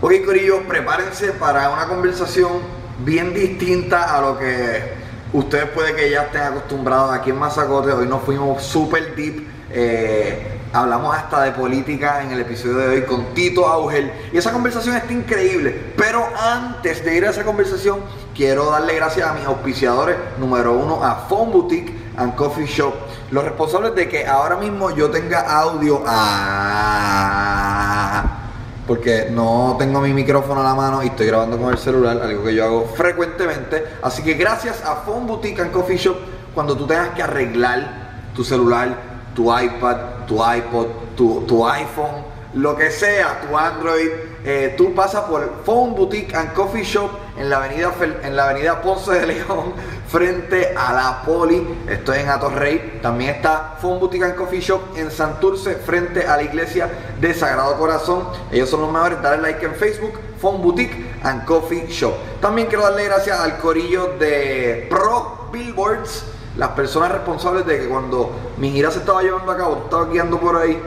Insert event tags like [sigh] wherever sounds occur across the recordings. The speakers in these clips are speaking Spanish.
Ok, Corillo, prepárense para una conversación bien distinta a lo que ustedes puede que ya estén acostumbrados aquí en Mazacote. Hoy nos fuimos super deep. Eh, hablamos hasta de política en el episodio de hoy con Tito Augel. Y esa conversación está increíble. Pero antes de ir a esa conversación, quiero darle gracias a mis auspiciadores, número uno, a Phone Boutique and Coffee Shop. Los responsables de que ahora mismo yo tenga audio a ah porque no tengo mi micrófono a la mano y estoy grabando con el celular, algo que yo hago frecuentemente. Así que gracias a Phone Boutique and Coffee Shop, cuando tú tengas que arreglar tu celular, tu iPad, tu iPod, tu, iPhone, lo que sea, tu Android, eh, tú pasas por Phone Boutique and Coffee Shop en la avenida, en la avenida Ponce de León frente a la Poli. estoy en Atorrey. También está Fun Boutique and Coffee Shop en Santurce, frente a la iglesia de Sagrado Corazón. Ellos son los mejores. Dale like en Facebook, Fun Boutique and Coffee Shop. También quiero darle gracias al corillo de Pro Billboards, las personas responsables de que cuando mi gira se estaba llevando a cabo, estaba guiando por ahí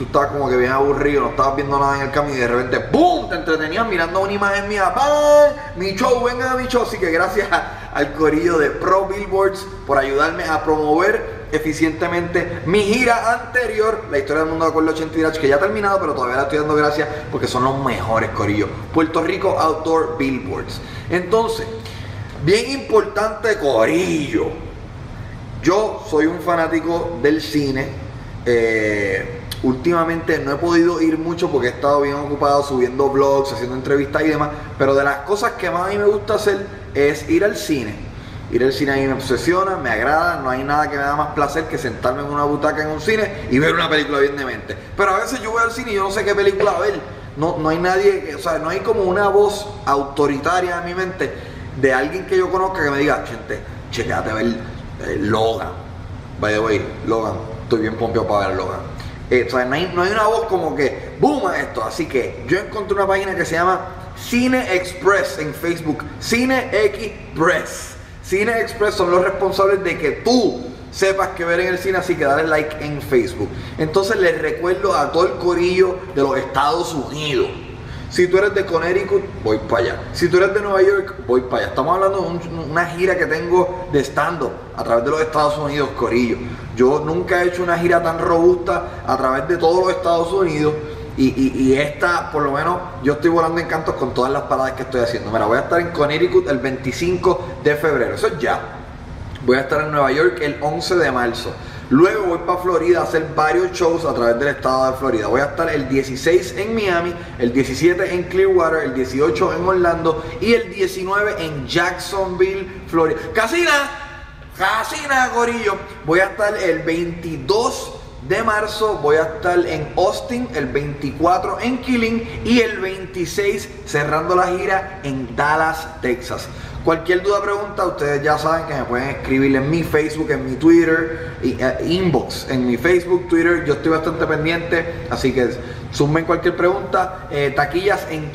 tú estabas como que bien aburrido, no estabas viendo nada en el camino y de repente ¡BOOM! Te entretenías mirando una imagen mía. ¡Pam! Mi show, venga mi show. Así que gracias [laughs] al corillo de Pro Billboards por ayudarme a promover eficientemente mi gira anterior, la historia del mundo de Acuerdo 80 que ya ha terminado, pero todavía la estoy dando gracias porque son los mejores corillos. Puerto Rico Outdoor Billboards. Entonces, bien importante corillo. Yo soy un fanático del cine. Eh, Últimamente no he podido ir mucho porque he estado bien ocupado subiendo blogs, haciendo entrevistas y demás, pero de las cosas que más a mí me gusta hacer es ir al cine. Ir al cine a mí me obsesiona, me agrada, no hay nada que me da más placer que sentarme en una butaca en un cine y ver una película bien de mente Pero a veces yo voy al cine y yo no sé qué película ver. No, no hay nadie, o sea, no hay como una voz autoritaria en mi mente de alguien que yo conozca que me diga, gente, chequéate a ver eh, Logan. By the way, Logan, estoy bien pompeado para ver Logan. Eh, no hay, una voz como que boom esto. Así que yo encontré una página que se llama Cine Express en Facebook. Cine Express. Cine Express son los responsables de que tú sepas qué ver en el cine, así que dale like en Facebook. Entonces les recuerdo a todo el corillo de los Estados Unidos si tú eres de Connecticut, voy para allá. Si tú eres de Nueva York, voy para allá. Estamos hablando de una gira que tengo de stand a través de los Estados Unidos, Corillo. Yo nunca he hecho una gira tan robusta a través de todos los Estados Unidos. Y, esta, por lo menos, yo estoy volando en cantos con todas las paradas que estoy haciendo. Mira, voy a estar en Connecticut el 25 de febrero. Eso es ya. Voy a estar en Nueva York el 11 de marzo. Luego voy para Florida a hacer varios shows a través del estado de Florida. Voy a estar el 16 en Miami, el 17 en Clearwater, el 18 en Orlando y el 19 en Jacksonville, Florida. Casina, Casina, Gorillo. Voy a estar el 22 de marzo voy a estar en Austin, el 24 en Killing y el 26 cerrando la gira en Dallas, Texas. Cualquier duda pregunta, ustedes ya saben que me pueden escribir en mi Facebook, en mi Twitter, y, eh, inbox, en mi Facebook, Twitter. Yo estoy bastante pendiente, así que sumen cualquier pregunta. Eh, taquillas en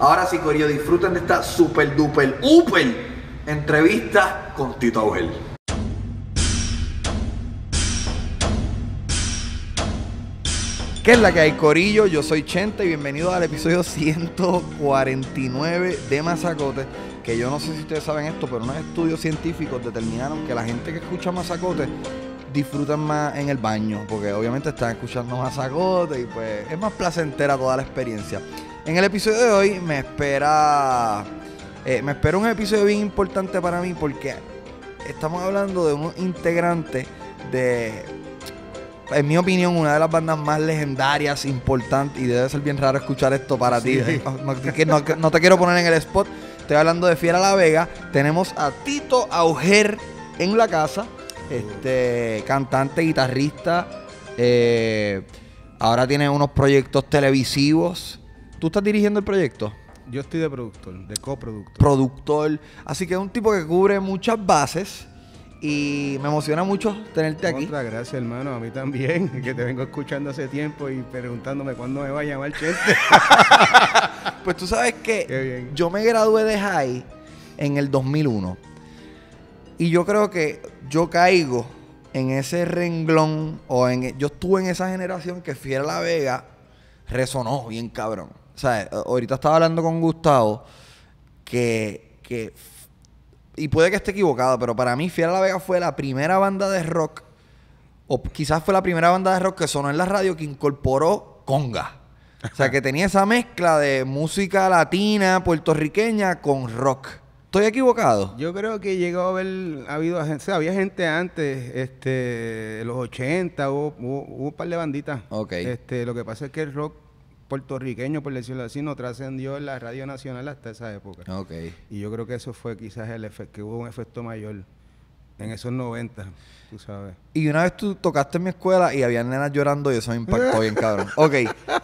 Ahora sí, Corillo, disfruten de esta super duper, uper entrevista con Tito Augel. ¿Qué es la que hay, Corillo? Yo soy Chente y bienvenido al episodio 149 de Mazacote. Que yo no sé si ustedes saben esto, pero unos estudios científicos determinaron que la gente que escucha Mazacote disfrutan más en el baño, porque obviamente están escuchando Mazacote y pues es más placentera toda la experiencia. En el episodio de hoy me espera. Eh, me espera un episodio bien importante para mí porque estamos hablando de un integrante de en mi opinión, una de las bandas más legendarias, importantes, y debe ser bien raro escuchar esto para ti. Eh, no, te quiero poner en el spot. Estoy hablando de Fiera La Vega. Tenemos a Tito Auger en la casa. Este cantante, guitarrista. Eh, ahora tiene unos proyectos televisivos. ¿Tú estás dirigiendo el proyecto? Yo estoy de productor, de coproductor. Productor. Así que es un tipo que cubre muchas bases y me emociona mucho tenerte aquí. Muchas gracias, hermano. A mí también, [laughs] que te vengo escuchando hace tiempo y preguntándome cuándo me va a llamar Chente. [laughs] pues tú sabes que yo me gradué de high en el 2001. Y yo creo que yo caigo en ese renglón o en yo estuve en esa generación que fiera La Vega resonó bien cabrón. O sea, eh, ahorita estaba hablando con Gustavo que que y puede que esté equivocado, pero para mí Fiera la Vega fue la primera banda de rock, o quizás fue la primera banda de rock que sonó en la radio que incorporó conga. o sea, que tenía esa mezcla de música latina, puertorriqueña con rock. ¿Estoy equivocado? Yo creo que llegó a haber habido o había gente antes, este, los 80, hubo, un par de banditas. Este, lo que pasa es que el rock puertorriqueño, por decirlo así, no trascendió en la radio nacional hasta esa época. Okay. Y yo creo que eso fue quizás el efecto, que hubo un efecto mayor en esos 90, tú sabes. Y una vez tú tocaste en mi escuela y había nenas llorando y eso me impactó bien, cabrón. Ok.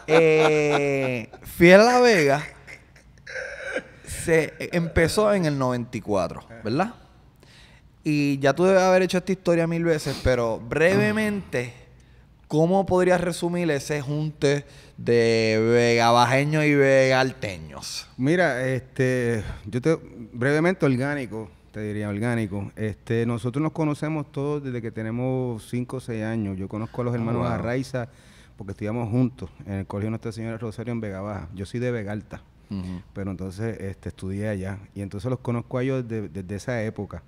Eh, Fiel La Vega se empezó en el 94, ¿verdad? Y ya tú debes haber hecho esta historia mil veces, pero brevemente, ¿cómo podrías resumir ese junte? de vegabajeños y vegalteños. Mira, este, yo te, brevemente orgánico, te diría orgánico. Este, nosotros nos conocemos todos desde que tenemos 5 o 6 años. Yo conozco a los ah, hermanos Arraiza porque estudiamos juntos en el Colegio Nuestra Señora Rosario en Vegabaja... Yo soy de Vegalta, pero entonces este, estudié allá. Y entonces los conozco a ellos desde, esa época.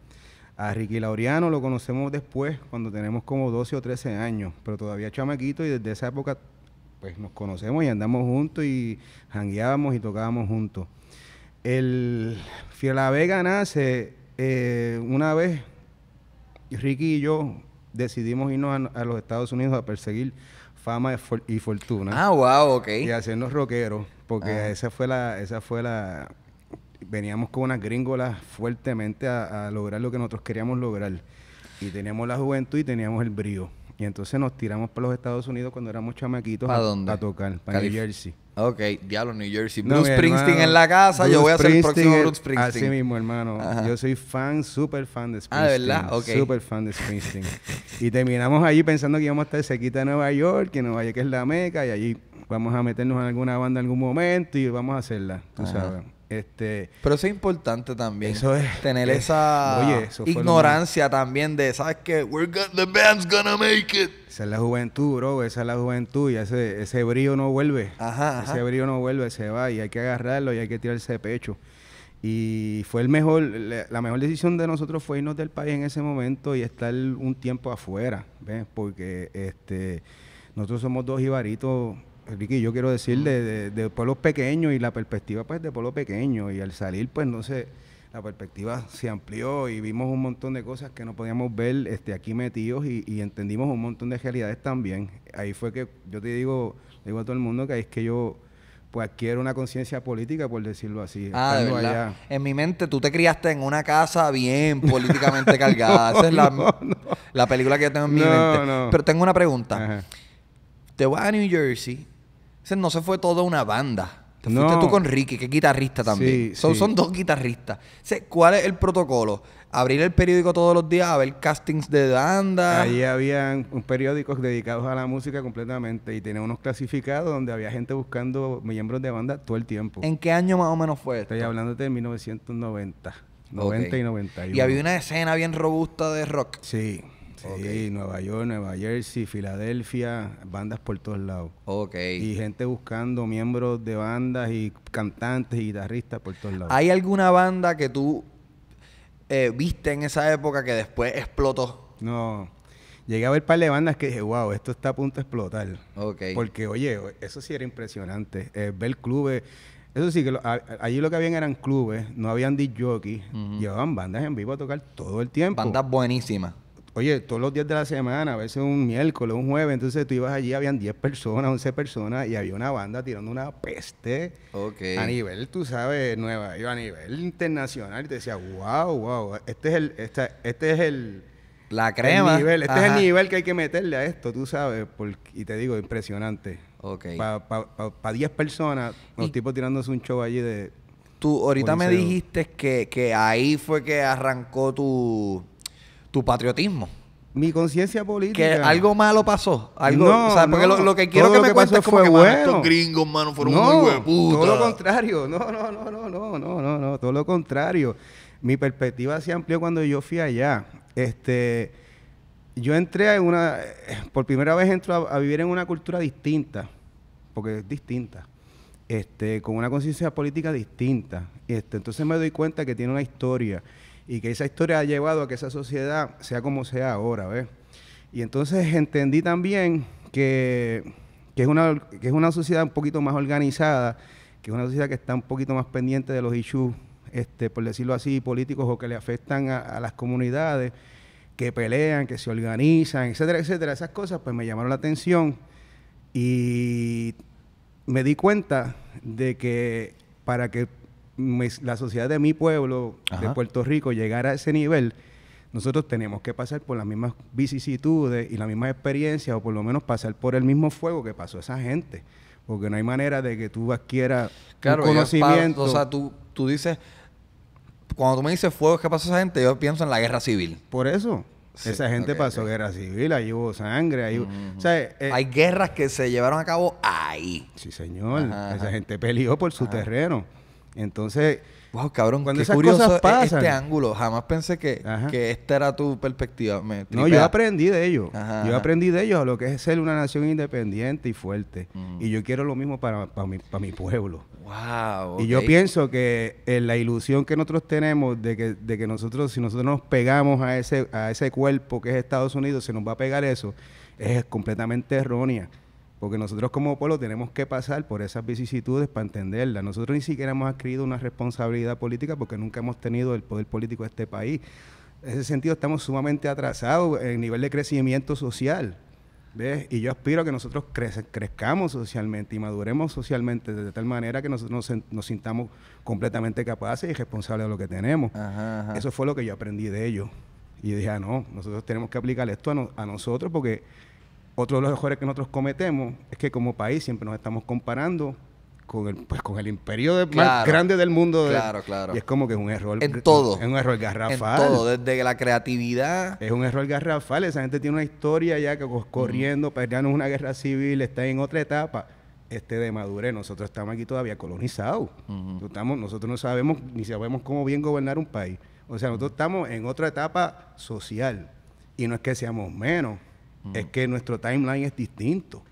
A Ricky Laureano lo conocemos después, cuando tenemos como 12 o 13 años, pero todavía chamaquito y desde esa época pues nos conocemos y andamos juntos y jangueábamos y tocábamos juntos. El Fiola Vega nace eh, una vez, Ricky y yo decidimos irnos a, los Estados Unidos a perseguir fama y fortuna. Ah, wow, ok. Y hacernos rockeros, porque ah. esa fue la, esa fue la, veníamos con unas gringolas fuertemente a, lograr lo que nosotros queríamos lograr. Y teníamos la juventud y teníamos el brío. Y entonces nos tiramos para los Estados Unidos cuando éramos chamaquitos. a, dónde? tocar, para New Jersey. Ok, diablo, New Jersey. No, Bruce Springsteen en la casa, yo voy a ser el próximo Bruce Springsteen. Así mismo, hermano. Yo soy fan, súper fan de ah, Springsteen. Ah, ¿verdad? Ok. Súper fan de Springsteen. y terminamos allí pensando que íbamos a estar cerquita de Nueva York, que Nueva York es la meca, y allí vamos a meternos en alguna banda en algún momento y vamos a hacerla, tú sabes. Este, Pero es importante también. Tener esa ignorancia también de, ¿sabes qué? We're the band's gonna make it. Esa es la juventud, bro. Esa es la juventud. Y ese, ese brillo no vuelve. Ese brillo no vuelve, se va. Y hay que agarrarlo y hay que tirarse de pecho. Y fue el mejor, la mejor decisión de nosotros fue irnos del país en ese momento y estar un tiempo afuera, ¿ves? Porque este, nosotros somos dos ibaritos Ricky, yo quiero decir de, de, de pueblos pequeños y la perspectiva pues de pueblo pequeño y al salir pues no sé la perspectiva se amplió y vimos un montón de cosas que no podíamos ver este, aquí metidos y, entendimos un montón de realidades también. Ahí fue que yo te digo, digo a todo el mundo que ahí es que yo pues quiero una conciencia política, por decirlo así. Ah, En mi mente, tú te criaste en una casa bien políticamente [laughs] [laughs] cargada. Esa es la, la, película que yo tengo en mi mente. Pero tengo una pregunta. Te vas a New Jersey, no se fue toda una banda. fuiste tú con Ricky, que es guitarrista también. son, dos guitarristas. O ¿Cuál es el protocolo? Abrir el periódico todos los días a ver castings de banda. Ahí habían periódicos dedicados a la música completamente y tenía unos clasificados donde había gente buscando miembros de banda todo el tiempo. ¿En qué año más o menos fue Estoy hablando de 1990. 90 y 91. Y había una escena bien robusta de rock. Sí. Sí, Nueva York, Nueva Jersey, Filadelfia, bandas por todos lados. Ok. Y gente buscando miembros de bandas y cantantes y guitarristas por todos lados. ¿Hay alguna banda que tú eh, viste en esa época que después explotó? No. Llegué a ver un par de bandas que dije, wow, esto está a punto de explotar. Ok. Porque, oye, eso sí era impresionante. Eh, ver clubes. Eso sí, que allí lo que habían eran clubes, no habían disc llevaban bandas en vivo a tocar todo el tiempo. Bandas buenísimas oye, todos los días de la semana, a veces un miércoles, un jueves, entonces tú ibas allí, habían 10 personas, 11 personas y había una banda tirando una peste a nivel, tú sabes, Nueva York, a nivel internacional y te decía, wow, wow, este es el, este, este es el... La crema. nivel. Este es nivel que hay que meterle a esto, tú sabes, y te digo, impresionante. Ok. Para 10 personas, los tipos tirándose un show allí de... Tú ahorita me dijiste que ahí fue que arrancó tu tu patriotismo. Mi conciencia política. Que algo malo pasó. Algo, o sea, porque lo, que quiero que me cuentes fue que, bueno. Estos gringos, mano, fueron muy Todo lo contrario. No, no, no, no, no, no, no, Todo lo contrario. Mi perspectiva se amplió cuando yo fui allá. Este, yo entré en una, por primera vez entro a, a vivir en una cultura distinta, porque es distinta. Este, con una conciencia política distinta. Este, entonces me doy cuenta que tiene una historia y que esa historia ha llevado a que esa sociedad sea como sea ahora, ¿ves? Y entonces entendí también que, es una, que es una sociedad un poquito más organizada, que es una sociedad que está un poquito más pendiente de los issues, este, por decirlo así, políticos o que le afectan a, a las comunidades, que pelean, que se organizan, etcétera, etcétera. Esas cosas pues me llamaron la atención y me di cuenta de que para que la sociedad de mi pueblo, de Puerto Rico, llegar a ese nivel, nosotros tenemos que pasar por las mismas vicisitudes y las mismas experiencias, o por lo menos pasar por el mismo fuego que pasó esa gente. Porque no hay manera de que tú adquieras claro, conocimiento. o sea, tú, tú dices, cuando tú me dices fuego, ¿qué pasó esa gente? Yo pienso en la guerra civil. Por eso. esa gente pasó guerra civil, ahí hubo sangre, ahí eh, Hay guerras que se llevaron a cabo ahí. Sí, señor. esa gente peleó por su terreno. Entonces, wow, cabrón, cuando curioso e-, este ángulo. Jamás pensé que, que esta era tu perspectiva. no, yo aprendí de ellos. yo aprendí de ellos lo que es ser una nación independiente y fuerte. Mm. Y yo quiero lo mismo para, para, mi, para mi pueblo. Wow. Y yo pienso que eh, la ilusión que nosotros tenemos de que, de que nosotros, si nosotros nos pegamos a ese, a ese cuerpo que es Estados Unidos, se nos va a pegar eso, es completamente errónea. Porque nosotros como pueblo tenemos que pasar por esas vicisitudes para entenderlas. Nosotros ni siquiera hemos adquirido una responsabilidad política porque nunca hemos tenido el poder político de este país. En ese sentido estamos sumamente atrasados en el nivel de crecimiento social. ¿ves? Y yo aspiro a que nosotros crezcamos socialmente y maduremos socialmente de tal manera que nosotros nos, sintamos completamente capaces y responsables de lo que tenemos. Eso fue lo que yo aprendí de ellos. Y dije, ah, no, nosotros tenemos que aplicar esto a, nosotros porque otro de los errores que nosotros cometemos es que como país siempre nos estamos comparando con el, pues, con el imperio más grande del mundo. Claro, de, claro. Y es como que es un error. En todo. Es un error garrafal. En todo, desde la creatividad. Es un error garrafal. Esa gente tiene una historia ya que pues, corriendo, perdiendo una guerra civil, está en otra etapa. Este de madurez, nosotros estamos aquí todavía colonizados. nosotros no sabemos ni sabemos cómo bien gobernar un país. O sea, nosotros estamos en otra etapa social. Y no es que seamos menos, es que nuestro timeline es distinto.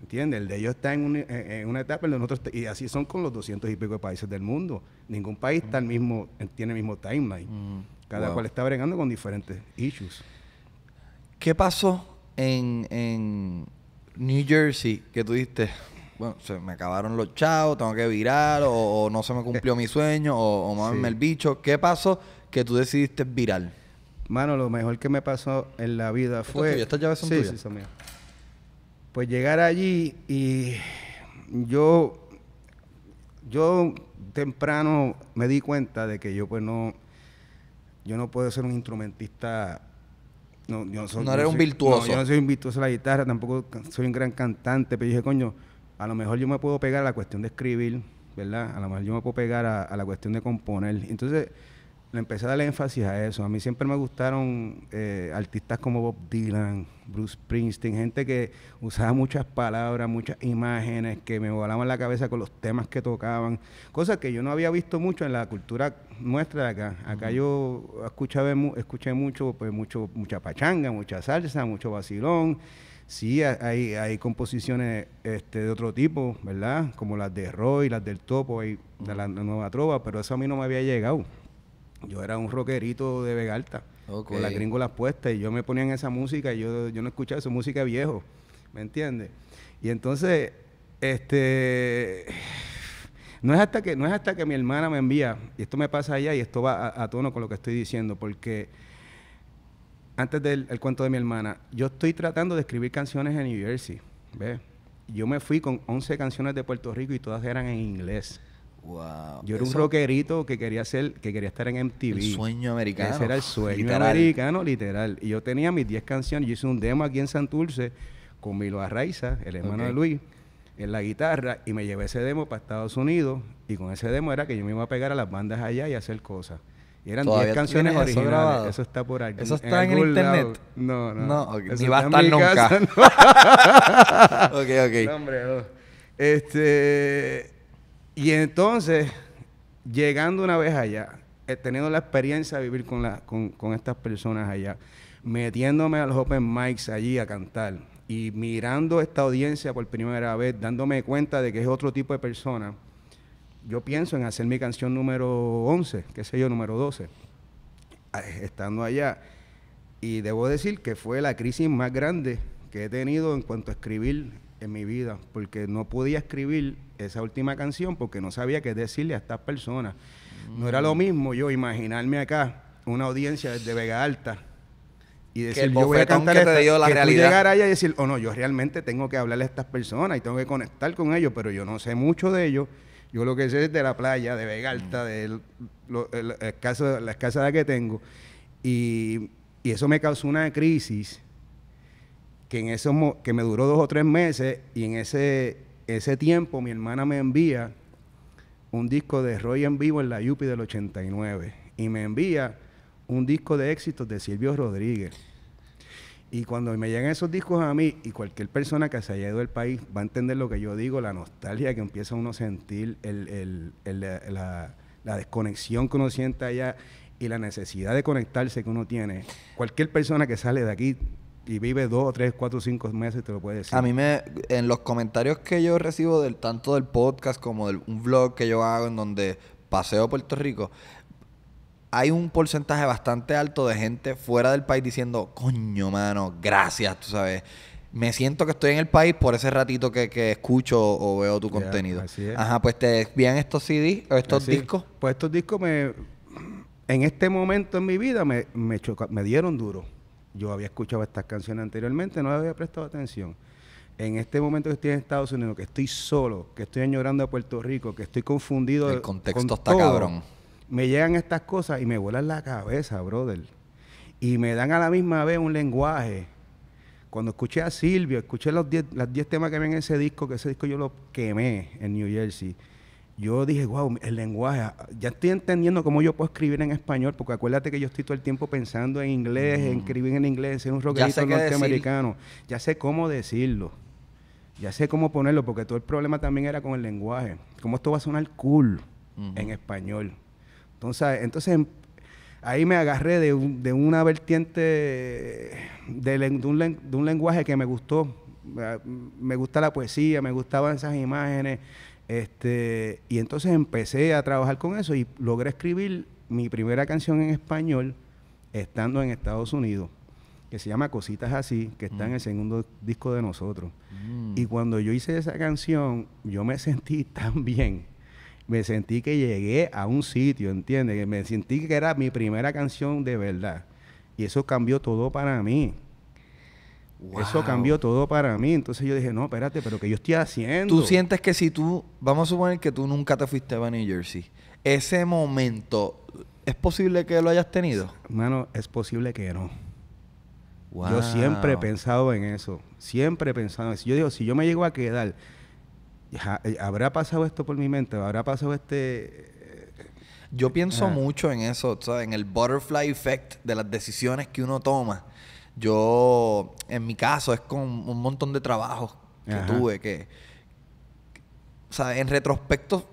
¿Entiendes? El de ellos está en e, e, una, en etapa, el de nosotros, y así son con los doscientos y pico de países del mundo. Ningún país está el mismo, tiene el mismo timeline. Cada cual está bregando con diferentes issues. ¿Qué pasó en, New Jersey que tú diste? Bueno, se me acabaron los chavos, tengo que virar, o, no se me cumplió [laughs] mi sueño, o, o el bicho. ¿Qué pasó que tú decidiste virar? Mano, lo mejor que me pasó en la vida fue. ¿Estas llaves son tuyas? Pues llegar allí y yo. Yo temprano me di cuenta de que yo, pues no. Yo no puedo ser un instrumentista. No, yo no, soy, eres un virtuoso. yo no soy un virtuoso de la guitarra, tampoco soy un gran cantante, pero dije, coño, a lo mejor yo me puedo pegar a la cuestión de escribir, ¿verdad? A lo mejor yo me puedo pegar a, a la cuestión de componer. Entonces le empecé a dar énfasis a eso. A mí siempre me gustaron eh, artistas como Bob Dylan, Bruce Springsteen, gente que usaba muchas palabras, muchas imágenes, que me volaban la cabeza con los temas que tocaban, cosas que yo no había visto mucho en la cultura nuestra de acá. Acá yo escuchaba, escuché mucho, pues mucho, mucha pachanga, mucha salsa, mucho vacilón. Sí, hay, hay composiciones este, de otro tipo, ¿verdad? Como las de Roy, las del Topo, y de la nueva trova, pero eso a mí no me había llegado yo era un rockerito de Vegalta, con las gringolas puestas, y yo me ponía en esa música y yo, no escuchaba esa música viejo, ¿me entiendes? Y entonces, este, no es hasta que, no es hasta que mi hermana me envía, y esto me pasa allá y esto va a, tono con lo que estoy diciendo, porque antes del cuento de mi hermana, yo estoy tratando de escribir canciones en New Jersey, ¿ves? Yo me fui con 11 canciones de Puerto Rico y todas eran en inglés. Yo era un rockerito que quería ser, que quería estar en MTV. El sueño americano. Ese era el sueño americano, literal. Y yo tenía mis 10 canciones. Yo hice un demo aquí en Santurce con Milo Arraiza, el hermano de Luis, en la guitarra. Y me llevé ese demo para Estados Unidos. Y con ese demo era que yo me iba a pegar a las bandas allá y hacer cosas. Y eran 10 canciones originales. Eso, está por ahí. Eso está en, el internet. No, no. Ni va a estar nunca. [laughs] ok, ok. Este. Y entonces, llegando una vez allá, eh, teniendo la experiencia de vivir con, con, con estas personas allá, metiéndome a los open mics allí a cantar y mirando esta audiencia por primera vez, dándome cuenta de que es otro tipo de persona, yo pienso en hacer mi canción número 11, qué sé yo, número 12, estando allá. Y debo decir que fue la crisis más grande que he tenido en cuanto a escribir en mi vida, porque no podía escribir esa última canción porque no sabía qué decirle a estas personas. No era lo mm. mismo yo imaginarme acá una audiencia desde Vega Alta y decir, yo voy a cantar la que realidad. llegar allá y decir, oh no, yo realmente tengo que hablarle a estas personas y tengo que conectar con ellos, pero yo no sé mucho de ellos. Yo lo que sé es de la playa, de Vega mm. Alta, de lo, el, el la que tengo. Y, y eso me causó una crisis que, que me duró dos o tres meses y en ese, ese tiempo mi hermana me envía un disco de Roy en vivo en la Yupi del 89 y me envía un disco de éxitos de Silvio Rodríguez. Y cuando me llegan esos discos a mí, y cualquier persona que se haya ido del país va a entender lo que yo digo, la nostalgia que empieza uno a sentir, la, la, desconexión que uno siente allá y la necesidad de conectarse que uno tiene. Cualquier persona que sale de aquí y vive dos, tres, cuatro, cinco meses, te lo puedo decir. A mí me, en los comentarios que yo recibo del tanto del podcast como del un vlog que yo hago en donde paseo Puerto Rico, hay un porcentaje bastante alto de gente fuera del país diciendo, coño, mano, gracias, tú sabes. Me siento que estoy en el país por ese ratito que, escucho o veo tu contenido. Así Ajá, pues te envían estos CDs o estos discos. Pues estos discos me, en este momento en mi vida me, me, me dieron duro yo había escuchado estas canciones anteriormente, no había prestado atención. En este momento que estoy en Estados Unidos, que estoy solo, que estoy añorando a Puerto Rico, que estoy confundido. El contexto está cabrón. Me llegan estas cosas y me vuelan la cabeza, brother. Y me dan a la misma vez un lenguaje. Cuando escuché a Silvio, escuché los 10 diez, temas que ven en ese disco, que ese disco yo lo quemé en New Jersey yo dije, wow, el lenguaje, ah, ya estoy entendiendo cómo yo puedo escribir en español, porque acuérdate que yo estoy todo el tiempo pensando en inglés, en mm. escribir en inglés, ser un rockerito norteamericano. Ya sé cómo decirlo, ya sé cómo ponerlo, porque todo el problema también era con el lenguaje. Cómo esto va a sonar cool en español. Entonces, entonces em, ahí me agarré de, de una vertiente de, de, de un lenguaje que me gustó. Ah, me gusta la poesía, me gustaban esas imágenes este, y entonces empecé a trabajar con eso y logré escribir mi primera canción en español estando en Estados Unidos, que se llama Cositas Así, que está en mm. el segundo disco de nosotros. Mm. Y cuando yo hice esa canción, yo me [laughs] sentí tan bien. Me sentí que llegué a un sitio, ¿entiendes? Me sentí que era mi primera canción de verdad. Y eso cambió todo para mí. Eso cambió todo para mí. Entonces yo dije, no, espérate, pero que yo estoy haciendo? Tú sientes que si tú, vamos a suponer que tú nunca te fuiste a New Jersey, ese momento, ¿es posible que lo hayas tenido? Hermano, es posible que no. Yo siempre he pensado en eso. Siempre he pensado en eso. Yo digo, si yo me llego a quedar, eh, ¿habrá pasado esto por mi mente? ¿Habrá pasado este...? Eh, yo pienso mucho en eso, ¿sabes? en el butterfly effect de las decisiones que uno toma yo, en mi caso, es con un montón de trabajos que tuve que, o sea, en retrospecto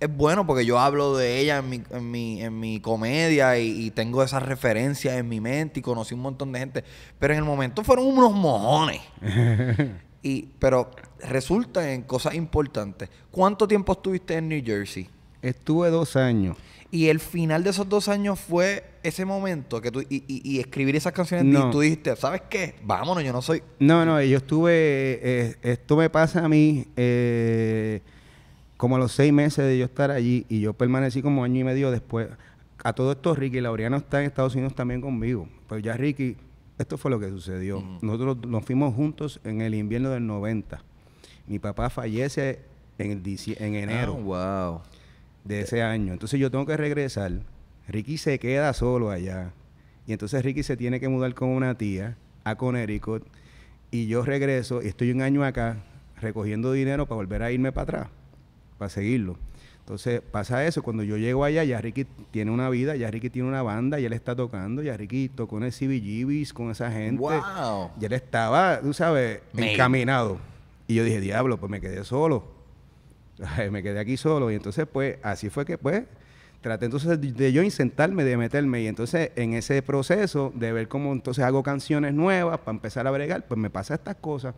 es bueno porque yo hablo de ella en mi, en mi, comedia y, y, tengo esas referencias en mi mente y conocí un montón de gente. Pero en el momento fueron unos mojones. [laughs] y, pero resulta en cosas importantes. ¿Cuánto tiempo estuviste en New Jersey? Estuve dos años. Y el final de esos dos años fue ese momento que tú. Y, y, escribir esas canciones y tú dijiste, ¿sabes qué? Vámonos, yo no soy. No, no, yo estuve. Eh, esto me pasa a mí. Eh, como a los seis meses de yo estar allí y yo permanecí como año y medio después. A todo esto, Ricky Laureano está en Estados Unidos también conmigo. Pues ya Ricky, esto fue lo que sucedió. Nosotros nos fuimos juntos en el invierno del 90. Mi papá fallece en, en enero. Ah, wow de ese año. Entonces yo tengo que regresar. Ricky se queda solo allá. Y entonces Ricky se tiene que mudar con una tía a Connecticut. Y yo regreso y estoy un año acá recogiendo dinero para volver a irme para atrás, para seguirlo. Entonces pasa eso, cuando yo llego allá, ya Ricky tiene una vida, ya Ricky tiene una banda, ya él está tocando, ya Ricky tocó en el CBGBs con esa gente. Y él estaba, tú sabes, encaminado. Y yo dije, diablo, pues me quedé solo. [laughs] me quedé aquí solo y entonces pues así fue que pues traté entonces de, yo insentarme, de meterme y entonces en ese proceso de ver cómo entonces hago canciones nuevas para empezar a bregar, pues me pasa estas cosas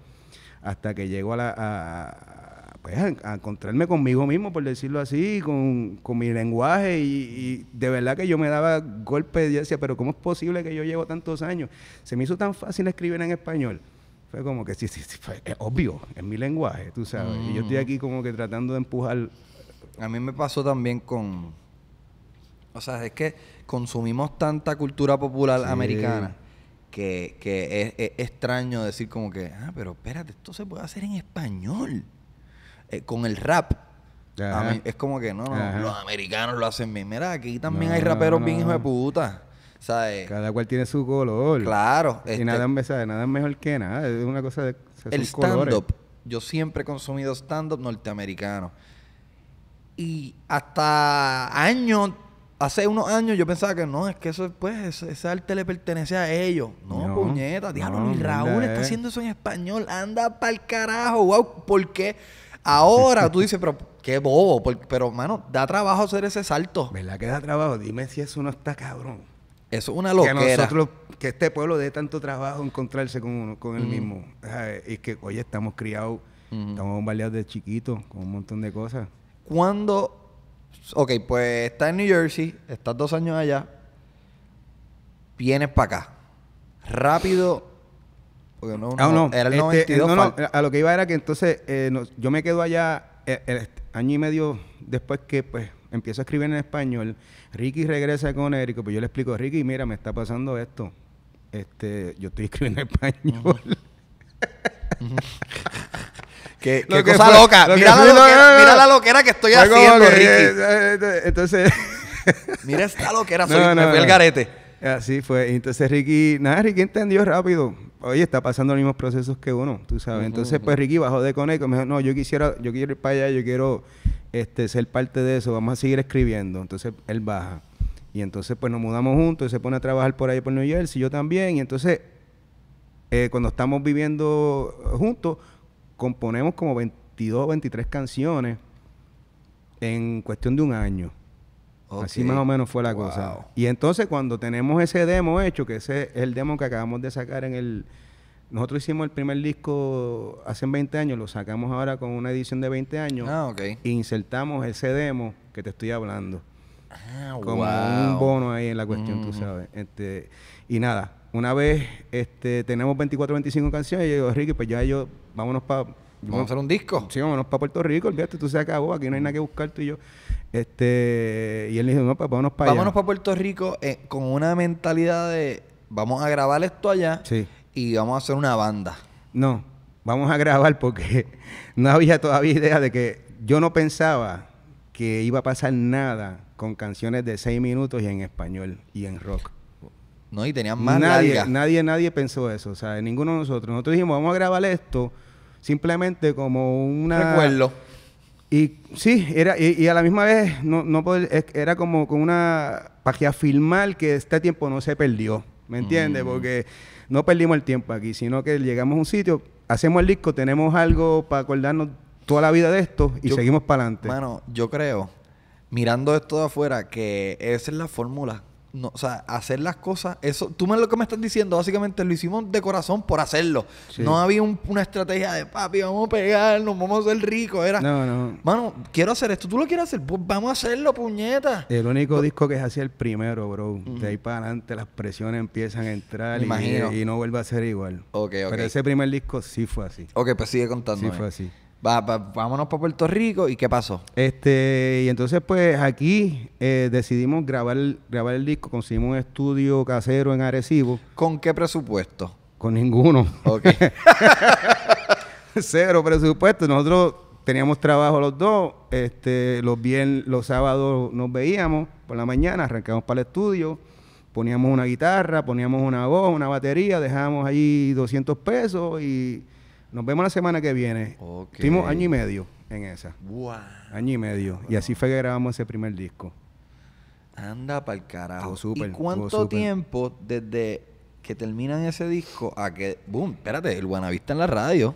hasta que llego a, a, pues, a encontrarme conmigo mismo, por decirlo así, con, mi lenguaje y, de verdad que yo me daba golpes y decía, pero ¿cómo es posible que yo llevo tantos años? Se me hizo tan fácil escribir en español fue como que sí, sí, sí, fue, obvio, es mi lenguaje, tú sabes. Y yo estoy mm. aquí como que tratando de empujar. A mí me pasó también con. O sea, es que consumimos tanta cultura popular americana que, que es, extraño decir como que, ah, pero espérate, esto se puede hacer en español. Eh, con el rap. es como que no, no los americanos lo hacen bien. Mira, aquí también hay raperos bien hijos de puta. Cada cual tiene su color. Claro. Y este nada, nada es mejor que nada. Es una cosa de. el stand-up. Yo siempre he consumido stand-up norteamericano. Y hasta años, hace unos años, yo pensaba que no, es que eso, pues, ese, arte le pertenece a ellos. No, puñeta, diablo, Raúl está eh. haciendo eso en español. Anda pa'l carajo, wow, ¿por qué? Ahora tú dices, pero qué bobo, pero, mano, da trabajo hacer ese salto. ¿Verdad que da trabajo? Dime si eso no está cabrón. Eso es una loquera. Que, nosotros, que este pueblo dé tanto trabajo encontrarse con uno, con el mismo. y que, oye, estamos criados, en estamos bombardeados de chiquitos con un montón de cosas. Cuando, ok, pues estás en New Jersey, estás dos años allá, vienes para acá. Rápido, no, ah, no, era el 92. Este, eh, no, no, a lo que iba era que entonces eh, yo me quedo allá eh, año y medio después que pues empiezo a escribir en español, Ricky regresa con Érico, pues yo le explico, a Ricky, mira, me está pasando esto. Este, yo estoy [laughs] escribiendo en español. [laughs] qué, cosa loca. mira, la loquera, que estoy haciendo, Ricky. Eh, eh, entonces. [laughs] mira esta loquera, soy, el garete. Así fue. Entonces Ricky, nada, Ricky entendió rápido. Oye, está pasando los mismos procesos que uno, tú sabes. Entonces, pues Ricky bajó de conecto, Me dijo, no, yo quisiera, yo quiero ir para allá, yo quiero este, ser parte de eso, vamos a seguir escribiendo. Entonces él baja. Y entonces pues nos mudamos juntos, él se pone a trabajar por ahí por New Jersey, yo también. Y entonces, eh, cuando estamos viviendo juntos, componemos como 22, 23 canciones en cuestión de un año. Así más o menos fue la cosa. Y entonces cuando tenemos ese demo hecho, que ese es el demo que acabamos de sacar en el... Nosotros hicimos el primer disco hace 20 años, lo sacamos ahora con una edición de 20 años. Ah, ok. insertamos ese demo que te estoy hablando. Ah, como un bono ahí en la cuestión, tú mm. sabes. Este, y nada, una vez este, tenemos 24, 25 canciones, y yo digo, Ricky, pues ya yo, vámonos para Vamos a hacer un disco. Sí, vámonos para Puerto Rico, olvídate, tú se acabó, aquí no hay nada que buscar tú y yo. Este, y él dijo, no, pues vámonos para allá. Vámonos para Puerto Rico eh, con una mentalidad de vamos a grabar esto allá y vamos a hacer una banda. No, vamos a grabar porque [laughs] no había todavía idea de que yo no pensaba que iba a pasar nada con canciones de seis minutos y en español y en rock. No, y tenían más nadie, Nadie, nadie pensó eso. O sea, ninguno de nosotros. Nosotros dijimos, vamos a grabar esto simplemente como una... Recuerdo. Y sí, era, y, a la misma vez no, no era como con una... para que que este tiempo no se perdió, ¿me entiendes? Mm. Porque no perdimos el tiempo aquí, sino que llegamos a un sitio, hacemos el disco, tenemos algo para acordarnos toda la vida de esto y seguimos para adelante. Bueno, yo creo, mirando esto de afuera, que esa es la fórmula no, o sea, hacer las cosas, eso, tú me lo que me estás diciendo, básicamente lo hicimos de corazón por hacerlo. No había una estrategia de papi, vamos a pegarnos, vamos a ser ricos, era, no, no. mano, quiero hacer esto, tú lo quieres hacer, pues vamos a hacerlo, puñeta. El único disco que es así el primero, bro. De ahí para adelante las presiones empiezan a entrar y, y, no vuelve a ser igual. Pero ese primer disco sí fue así. Ok, pues sigue contando. Sí fue así vámonos para Puerto Rico y qué pasó. Este, y entonces pues aquí eh, decidimos grabar, grabar el disco, conseguimos un estudio casero en Arecibo. ¿Con qué presupuesto? Con ninguno. Ok. [laughs] Cero presupuesto. Nosotros teníamos trabajo los dos, este, los bien, los sábados nos veíamos por la mañana, arrancamos para el estudio, poníamos una guitarra, poníamos una voz, una batería, dejábamos ahí 200 pesos y nos vemos la semana que viene. Okay. Estuvimos año y medio en esa. Año y medio. Y así fue que grabamos ese primer disco. Anda para el carajo. super, ¿Y cuánto tiempo desde que terminan ese disco a que, boom, espérate, el Guanabí en la radio?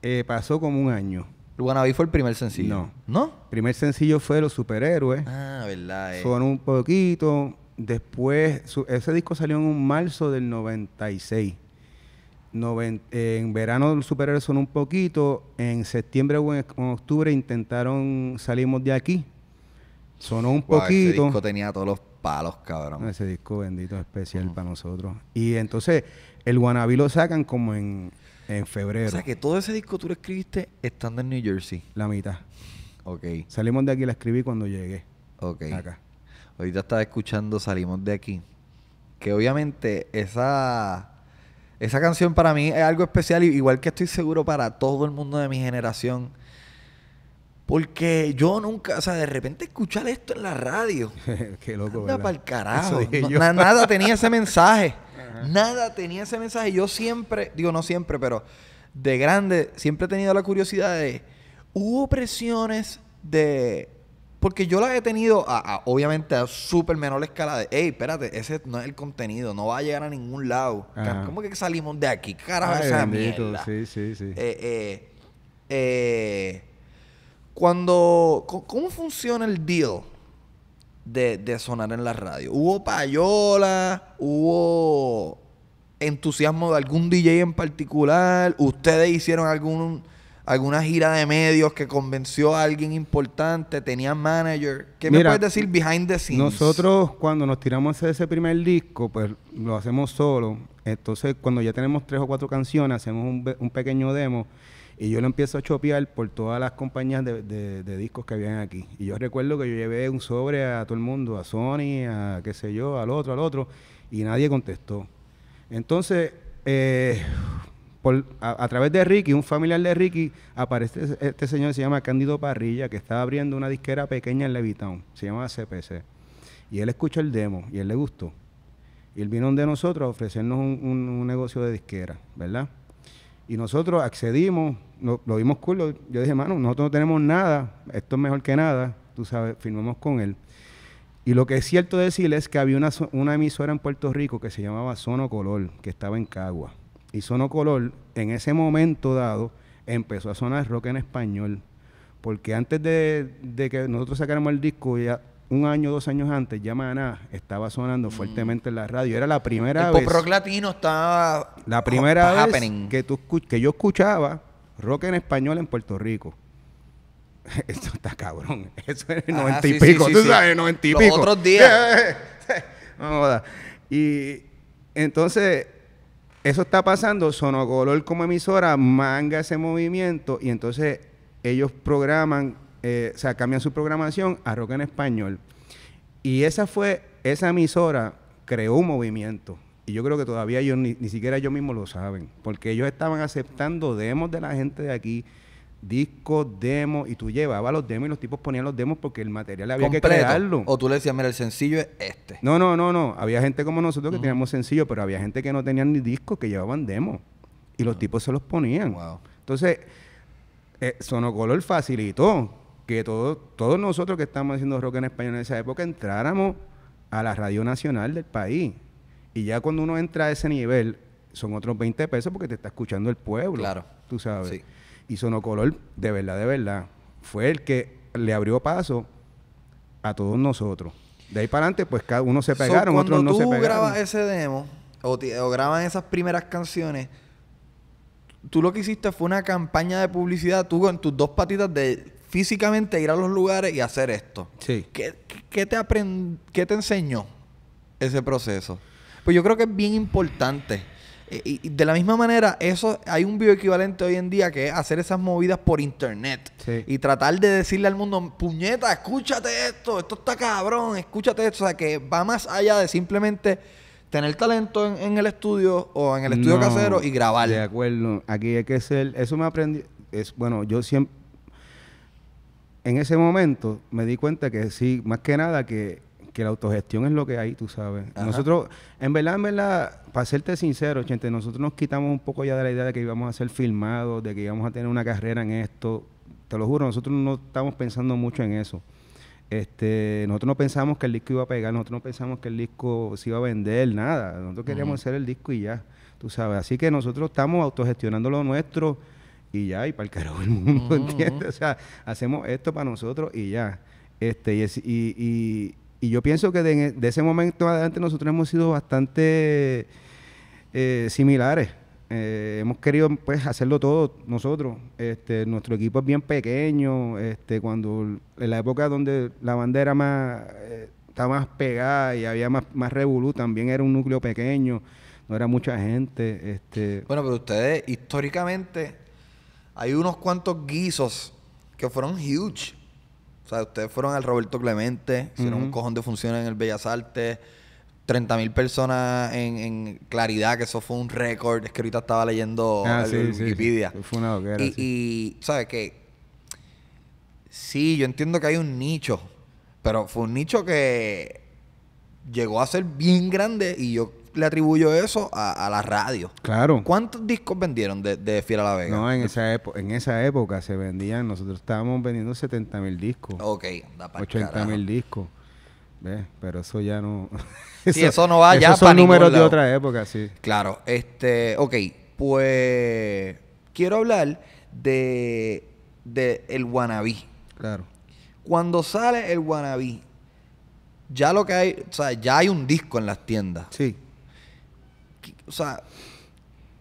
Eh, pasó como un año. El Guanabí fue el primer sencillo. No. ¿No? El primer sencillo fue Los Superhéroes. Ah, verdad. Eh. Son un poquito. Después, ese disco salió en un marzo del 96 en verano los superhéroes son un poquito, en septiembre o en, octubre intentaron salimos de aquí. Sonó un poquito. Ese disco tenía todos los palos, cabrón. Ese disco bendito especial para nosotros. Y entonces el Guanabí lo sacan como en, en febrero. O sea que todo ese disco tú lo escribiste estando en New Jersey. La mitad. Ok. Salimos de aquí, la escribí cuando llegué. Ok. Acá. Ahorita estaba escuchando Salimos de aquí. Que obviamente esa esa canción para mí es algo especial, igual que estoy seguro para todo el mundo de mi generación. Porque yo nunca, o sea, de repente escuchar esto en la radio. [laughs] Qué loco, Anda para el carajo. nada tenía ese mensaje. Nada tenía ese mensaje. Yo siempre, digo no siempre, pero de grande, siempre he tenido la curiosidad de. Hubo presiones de porque yo la he tenido, obviamente, a súper menor escala de, hey, espérate, ese no es el contenido, no va a llegar a ningún lado. ¿Cómo que salimos de aquí? Carajo, esa mierda. Sí, sí, sí. Eh, eh, eh, cuando, ¿cómo funciona el deal de, de sonar en la radio? ¿Hubo payola? ¿Hubo entusiasmo de algún DJ en particular? ¿Ustedes hicieron algún alguna gira de medios que convenció a alguien importante, tenía manager. ¿Qué me puedes decir behind the scenes? Nosotros cuando nos tiramos ese primer disco, pues lo hacemos solo. Entonces cuando ya tenemos tres o cuatro canciones, hacemos un, pequeño demo y yo lo empiezo a chopear por todas las compañías de, discos que habían aquí. Y yo recuerdo que yo llevé un sobre a todo el mundo, a Sony, a qué sé yo, al otro, al otro, y nadie contestó. Entonces, eh, a, través de Ricky, un familiar de Ricky, aparece este, señor que se llama Cándido Parrilla, que estaba abriendo una disquera pequeña en Levitown, se llama CPC. Y él escuchó el demo y él le gustó. Y él vino de nosotros a ofrecernos un, negocio de disquera, ¿verdad? Y nosotros accedimos, lo, vimos cool, yo dije, mano, nosotros no tenemos nada, esto es mejor que nada, tú sabes, firmamos con él. Y lo que es cierto decir es que había una, una emisora en Puerto Rico que se llamaba Sono Color, que estaba en Cagua y color en ese momento dado, empezó a sonar rock en español. Porque antes de, que nosotros sacáramos el disco, ya un año, dos años antes, ya Maná estaba sonando mm. fuertemente en la radio. Era la primera el vez. Pop rock latino estaba. La primera vez que, tú, que yo escuchaba rock en español en Puerto Rico. [laughs] Esto está cabrón. Eso es el noventa y pico. tú sabes, noventa y Los Otros [laughs] días. y entonces eso está pasando, Sonocolor como emisora manga ese movimiento y entonces ellos programan, eh, o sea, cambian su programación a rock en español. Y esa fue, esa emisora creó un movimiento. Y yo creo que todavía ellos ni, ni siquiera ellos mismos lo saben, porque ellos estaban aceptando demos de la gente de aquí, discos, demo y tú llevabas los demos y los tipos ponían los demos porque el material había que crearlo. O tú le decías, mira, el sencillo es este. No, no, no, no. Había gente como nosotros que mm. teníamos sencillo, pero había gente que no tenían ni discos, que llevaban demos. Y los ah. tipos se los ponían. Wow. Entonces, eh, Sonocolor facilitó que todo, todos nosotros que estábamos haciendo rock en español en esa época entráramos a la radio nacional del país. Y ya cuando uno entra a ese nivel, son otros 20 pesos porque te está escuchando el pueblo. Claro. Tú sabes. Sí. Y color de verdad, de verdad, fue el que le abrió paso a todos nosotros. De ahí para adelante, pues cada uno se pegaron, otros no se pegaron. tú grabas ese demo o, o graban esas primeras canciones, tú lo que hiciste fue una campaña de publicidad, tú con tus dos patitas de físicamente ir a los lugares y hacer esto. Sí. ¿Qué, te, qué te enseñó ese proceso? Pues yo creo que es bien importante y, de la misma manera, eso hay un bioequivalente hoy en día que es hacer esas movidas por internet y tratar de decirle al mundo, puñeta, escúchate esto, esto está cabrón, escúchate esto. O sea, que va más allá de simplemente tener talento en, el estudio o en el estudio casero y grabar. De acuerdo, aquí hay que ser, eso me aprendí, es, bueno, yo siempre, en ese momento me di cuenta que sí, más que nada que que la autogestión es lo que hay, tú sabes. Nosotros, en verdad, en verdad, para serte sincero, gente, nosotros nos quitamos un poco ya de la idea de que íbamos a ser filmados, de que íbamos a tener una carrera en esto. Te lo juro, nosotros no estamos pensando mucho en eso. Este, nosotros no pensamos que el disco iba a pegar, nosotros no pensamos que el disco se iba a vender, nada. Nosotros queríamos hacer el disco y ya, tú sabes. Así que nosotros estamos autogestionando lo nuestro y ya, y para el carajo del mundo, [laughs] ¿entiendes? O sea, hacemos esto para nosotros y ya. Este, y, y yo pienso que de, e, ese momento adelante nosotros hemos sido bastante eh, similares. Eh, hemos querido pues hacerlo todo nosotros. Este, nuestro equipo es bien pequeño. Este, cuando en la época donde la bandera más, eh, estaba más pegada y había más, más revolú, también era un núcleo pequeño, no era mucha gente. Este. Bueno, pero ustedes históricamente hay unos cuantos guisos que fueron huge. O sea, ustedes fueron al Roberto Clemente, hicieron un cojón de funciones en el Bellas Artes, 30 mil personas en, claridad, que eso fue un récord. Es que ahorita estaba leyendo ah, Wikipedia. Sí, Fue una y, y, ¿sabes qué? Sí, yo entiendo que hay un nicho, pero fue un nicho que llegó a ser bien grande y yo le atribuyo eso a, la radio. Claro. ¿Cuántos discos vendieron de, de la Vega? No, en esa, en esa época se vendían, nosotros estábamos vendiendo 70 mil discos. Ok, 80 mil discos. Pero eso ya no. [laughs] eso no va ya. Esos son números de otra época, sí. Claro, este. Ok, pues. Quiero hablar de. de el Guanabí. Claro. Cuando sale el Guanabí, ya lo que hay. O sea, ya hay un disco en las tiendas. Sí. O sea,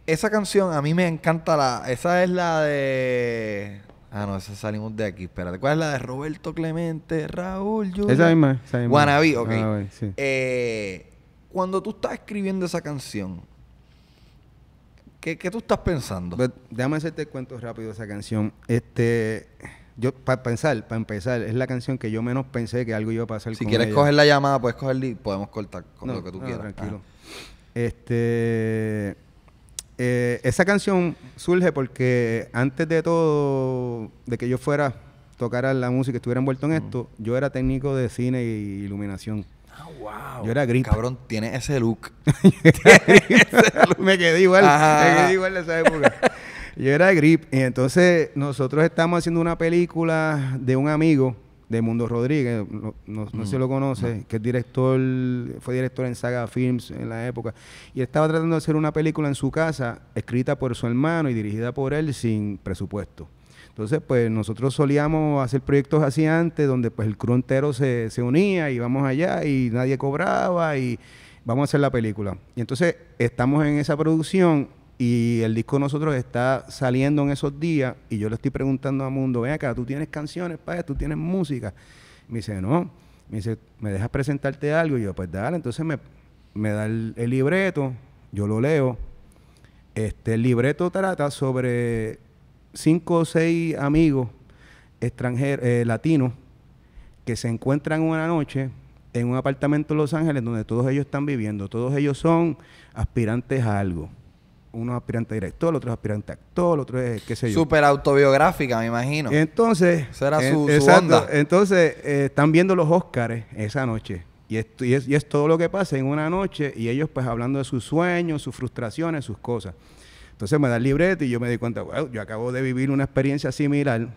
esa canción a mí me encanta la. Esa es la de. Ah, no, esa salimos de aquí. Espérate, ¿cuál es la de Roberto Clemente, Raúl Julia? Esa misma, esa ok. Ah, eh, cuando tú estás escribiendo esa canción, ¿qué, qué tú estás pensando? Pues, déjame hacerte cuento rápido esa canción. Este. Yo, para pensar, para empezar, es la canción que yo menos pensé que algo iba a pasar si quieres coger la llamada, puedes cogerla y podemos cortar con lo que tú quieras. tranquilo. Este, eh, esa canción surge porque antes de todo, de que yo fuera a tocar la música, y estuviera envuelto en esto, yo era técnico de cine e iluminación. Ah, wow. Yo era grip. Cabrón, tiene ese look. [laughs] me quedé igual. Me quedé igual de esa época. Yo era grip. Y entonces nosotros estamos haciendo una película de un amigo de Mundo Rodríguez, no, se mm. lo conoce, que es director, fue director en Saga Films en la época, y estaba tratando de hacer una película en su casa, escrita por su hermano y dirigida por él sin presupuesto. Entonces, pues nosotros solíamos hacer proyectos así antes, donde pues el crew entero se, unía... unía, íbamos allá y nadie cobraba y vamos a hacer la película. Y entonces estamos en esa producción y el disco nosotros está saliendo en esos días y yo le estoy preguntando a Mundo, ven acá, tú tienes canciones, para tú tienes música. Me dice, no. Me dice, ¿me dejas presentarte algo? Y yo, pues dale. Entonces me, da el, libreto, yo lo leo. Este, el libreto trata sobre cinco o seis amigos extranjeros, eh, latinos, que se encuentran una noche en un apartamento en Los Ángeles donde todos ellos están viviendo. Todos ellos son aspirantes a algo uno es aspirante director, el otro es aspirante actor, el otro es qué sé yo. Súper autobiográfica, me imagino. Entonces, será su, Entonces, eh, están viendo los Óscares esa noche. Y es, y, es, todo lo que pasa en una noche y ellos pues hablando de sus sueños, sus frustraciones, sus cosas. Entonces me da el libreto y yo me di cuenta, wow, yo acabo de vivir una experiencia similar.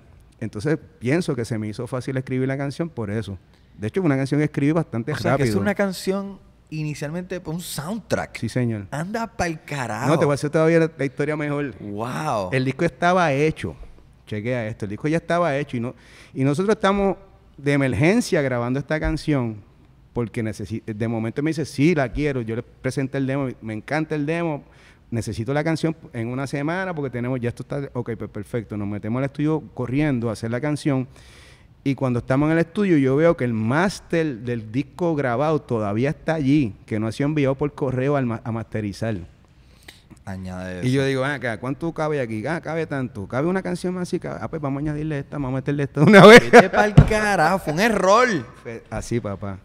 Entonces pienso que se me hizo fácil escribir la canción por eso. De hecho, una canción que escribí bastante rápido. es una canción inicialmente por un soundtrack. Sí, señor. Anda el carajo. No, te voy a hacer todavía la, historia mejor. Wow. El disco estaba hecho. Chequea esto. El disco ya estaba hecho. Y, no, y nosotros estamos de emergencia grabando esta canción. Porque de momento me dice, sí, la quiero. Yo le presenté el demo. Me encanta el demo. Necesito la canción en una semana porque tenemos, ya esto está, ok, pues perfecto. Nos metemos al estudio corriendo a hacer la canción. Y cuando estamos en el estudio, yo veo que el máster del disco grabado todavía está allí, que no ha sido enviado por correo al a masterizar. Añade eso. Y yo digo, ¿cuánto cabe aquí? Ah, cabe tanto. ¿Cabe una canción más? y ah, pues vamos a añadirle esta, vamos a meterle esta una vez. ¿Qué pa'l carajo, fue un error. Así, papá.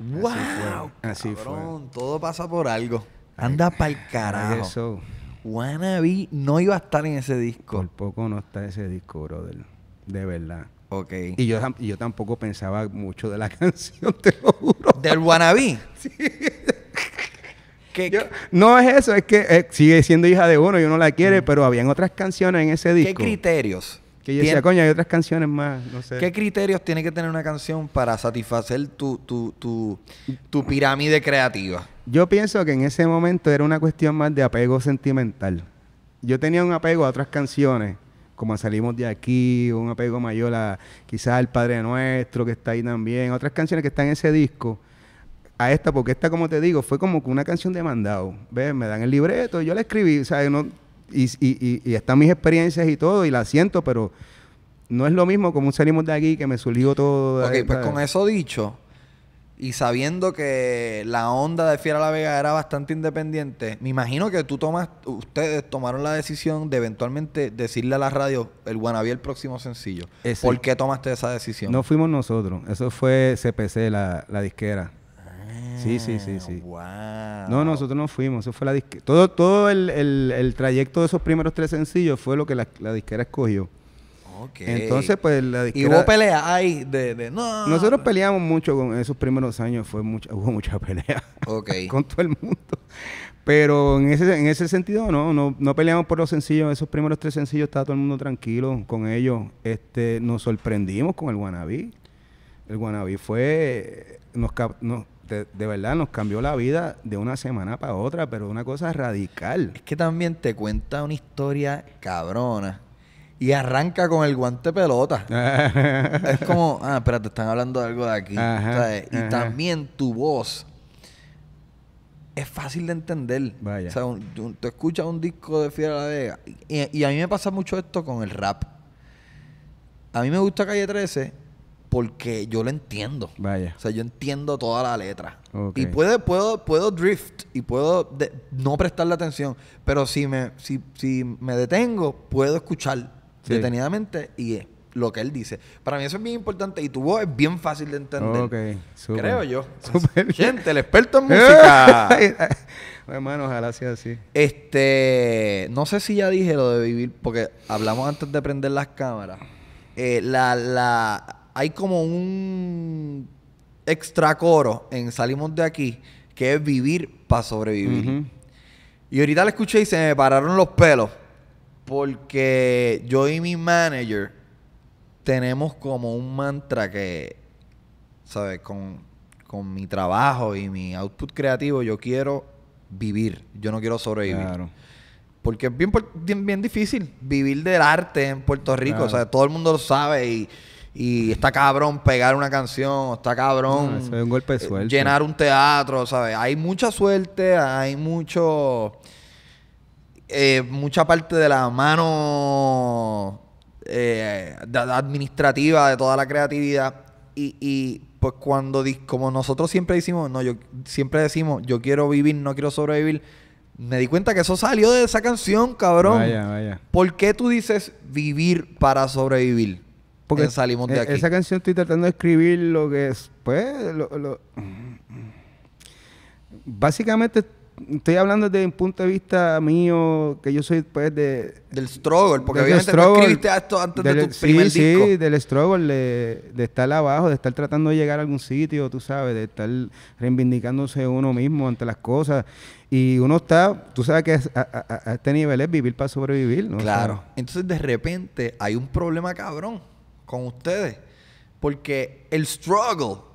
¡Wow! Así, fue. todo pasa por algo. Anda pa'l carajo. Eso. Wannabe no iba a estar en ese disco. Por poco no está ese disco, brother. De verdad. Y yo, yo tampoco pensaba mucho de la [laughs] canción, te lo juro. ¿Del wannabe? no es eso, es que eh, sigue siendo hija de uno y uno la quiere, mm. pero habían otras canciones en ese disco. ¿Qué criterios? Que yo decía, coño, hay otras canciones más, ¿Qué criterios tiene que tener una canción para satisfacer tu, tu pirámide creativa? Yo pienso que en ese momento era una cuestión más de apego sentimental. Yo tenía un apego a otras canciones como salimos de aquí, un apego mayor a quizás el Padre Nuestro que está ahí también, otras canciones que están en ese disco, a esta, porque esta, como te digo, fue como una canción de mandado. ¿Ves? Me dan el libreto, yo la escribí, o No, y, y, y, están mis experiencias y todo, y la siento, pero no es lo mismo como un salimos de aquí que me surgió todo. Ok, pues con eso dicho, y sabiendo que la onda de Fiera La Vega era bastante independiente, me imagino que tú tomas, ustedes tomaron la decisión de eventualmente decirle a la radio el Guanabí el próximo sencillo. Eh, ¿Por qué tomaste esa decisión? No fuimos nosotros, eso fue CPC, la, disquera. Ah, sí, sí, sí, sí. Wow. No, nosotros no fuimos, eso fue la disquera. Todo, todo el, el, el, trayecto de esos primeros tres sencillos fue lo que la disquera escogió. Entonces, pues la discusión. ¿Y hubo peleas ahí de, Nosotros peleamos mucho con esos primeros años, fue mucha, [laughs] hubo mucha pelea [laughs] con todo el mundo. Pero en ese, en ese sentido, no, no, no peleamos por los sencillos. Esos primeros tres sencillos estaba todo el mundo tranquilo con ellos. Este, nos sorprendimos con el Guanabí. El Guanabí fue, nos, de, verdad nos cambió la vida de una semana para otra, pero una cosa radical. Es que también te cuenta una historia cabrona y arranca con el guante pelota. [laughs] es como, ah, espérate, están hablando de algo de aquí. Y también tu voz es fácil de entender. Vaya. O sea, tú escuchas un disco de Fiera La Vega. Y, a mí me pasa mucho esto con el rap. A mí me gusta Calle 13 porque yo lo entiendo. Vaya. O sea, yo entiendo toda la letra. Y puede, puedo, puedo drift y puedo no no prestarle atención. Pero si me, si, si me detengo, puedo escuchar detenidamente y es lo que él dice. Para mí eso es bien importante y tu voz es bien fácil de entender. creo yo. Gente, el experto en [laughs] música. Hermano, ojalá sea así. Este, no sé si ya dije lo de vivir, porque hablamos antes de prender las cámaras. Eh, la, la, hay como un extra en Salimos de aquí, que es vivir para sobrevivir. Y ahorita la escuché y se me pararon los pelos. Porque yo y mi manager tenemos como un mantra que, ¿sabes? Con, mi trabajo y mi output creativo, yo quiero vivir. Yo no quiero sobrevivir. Claro. Porque es bien, bien, difícil vivir del arte en Puerto Rico. O sea, todo el mundo lo sabe y, está cabrón pegar una canción, está cabrón eh, llenar un teatro, ¿sabes? Hay mucha suerte, hay mucho... Eh, mucha parte de la mano eh, administrativa de toda la creatividad. Y, pues cuando, como nosotros siempre decimos, no, yo siempre decimos, yo quiero vivir, no quiero sobrevivir. Me di cuenta que eso salió de esa canción, cabrón. Vaya, vaya. ¿Por qué tú dices vivir para sobrevivir? Porque eh, salimos de e-, aquí. Esa canción estoy tratando de escribir lo que es, pues, básicamente estoy hablando desde un punto de vista mío, que yo soy pues de... Del struggle, porque obviamente escribiste esto antes de tu primer disco. Sí, del struggle, de, estar abajo, de estar tratando de llegar a algún sitio, tú sabes, de estar reivindicándose uno mismo ante las cosas. Y uno está, tú sabes que a, este nivel es vivir para sobrevivir, ¿no? Claro. Entonces de repente hay un problema cabrón con ustedes, porque el struggle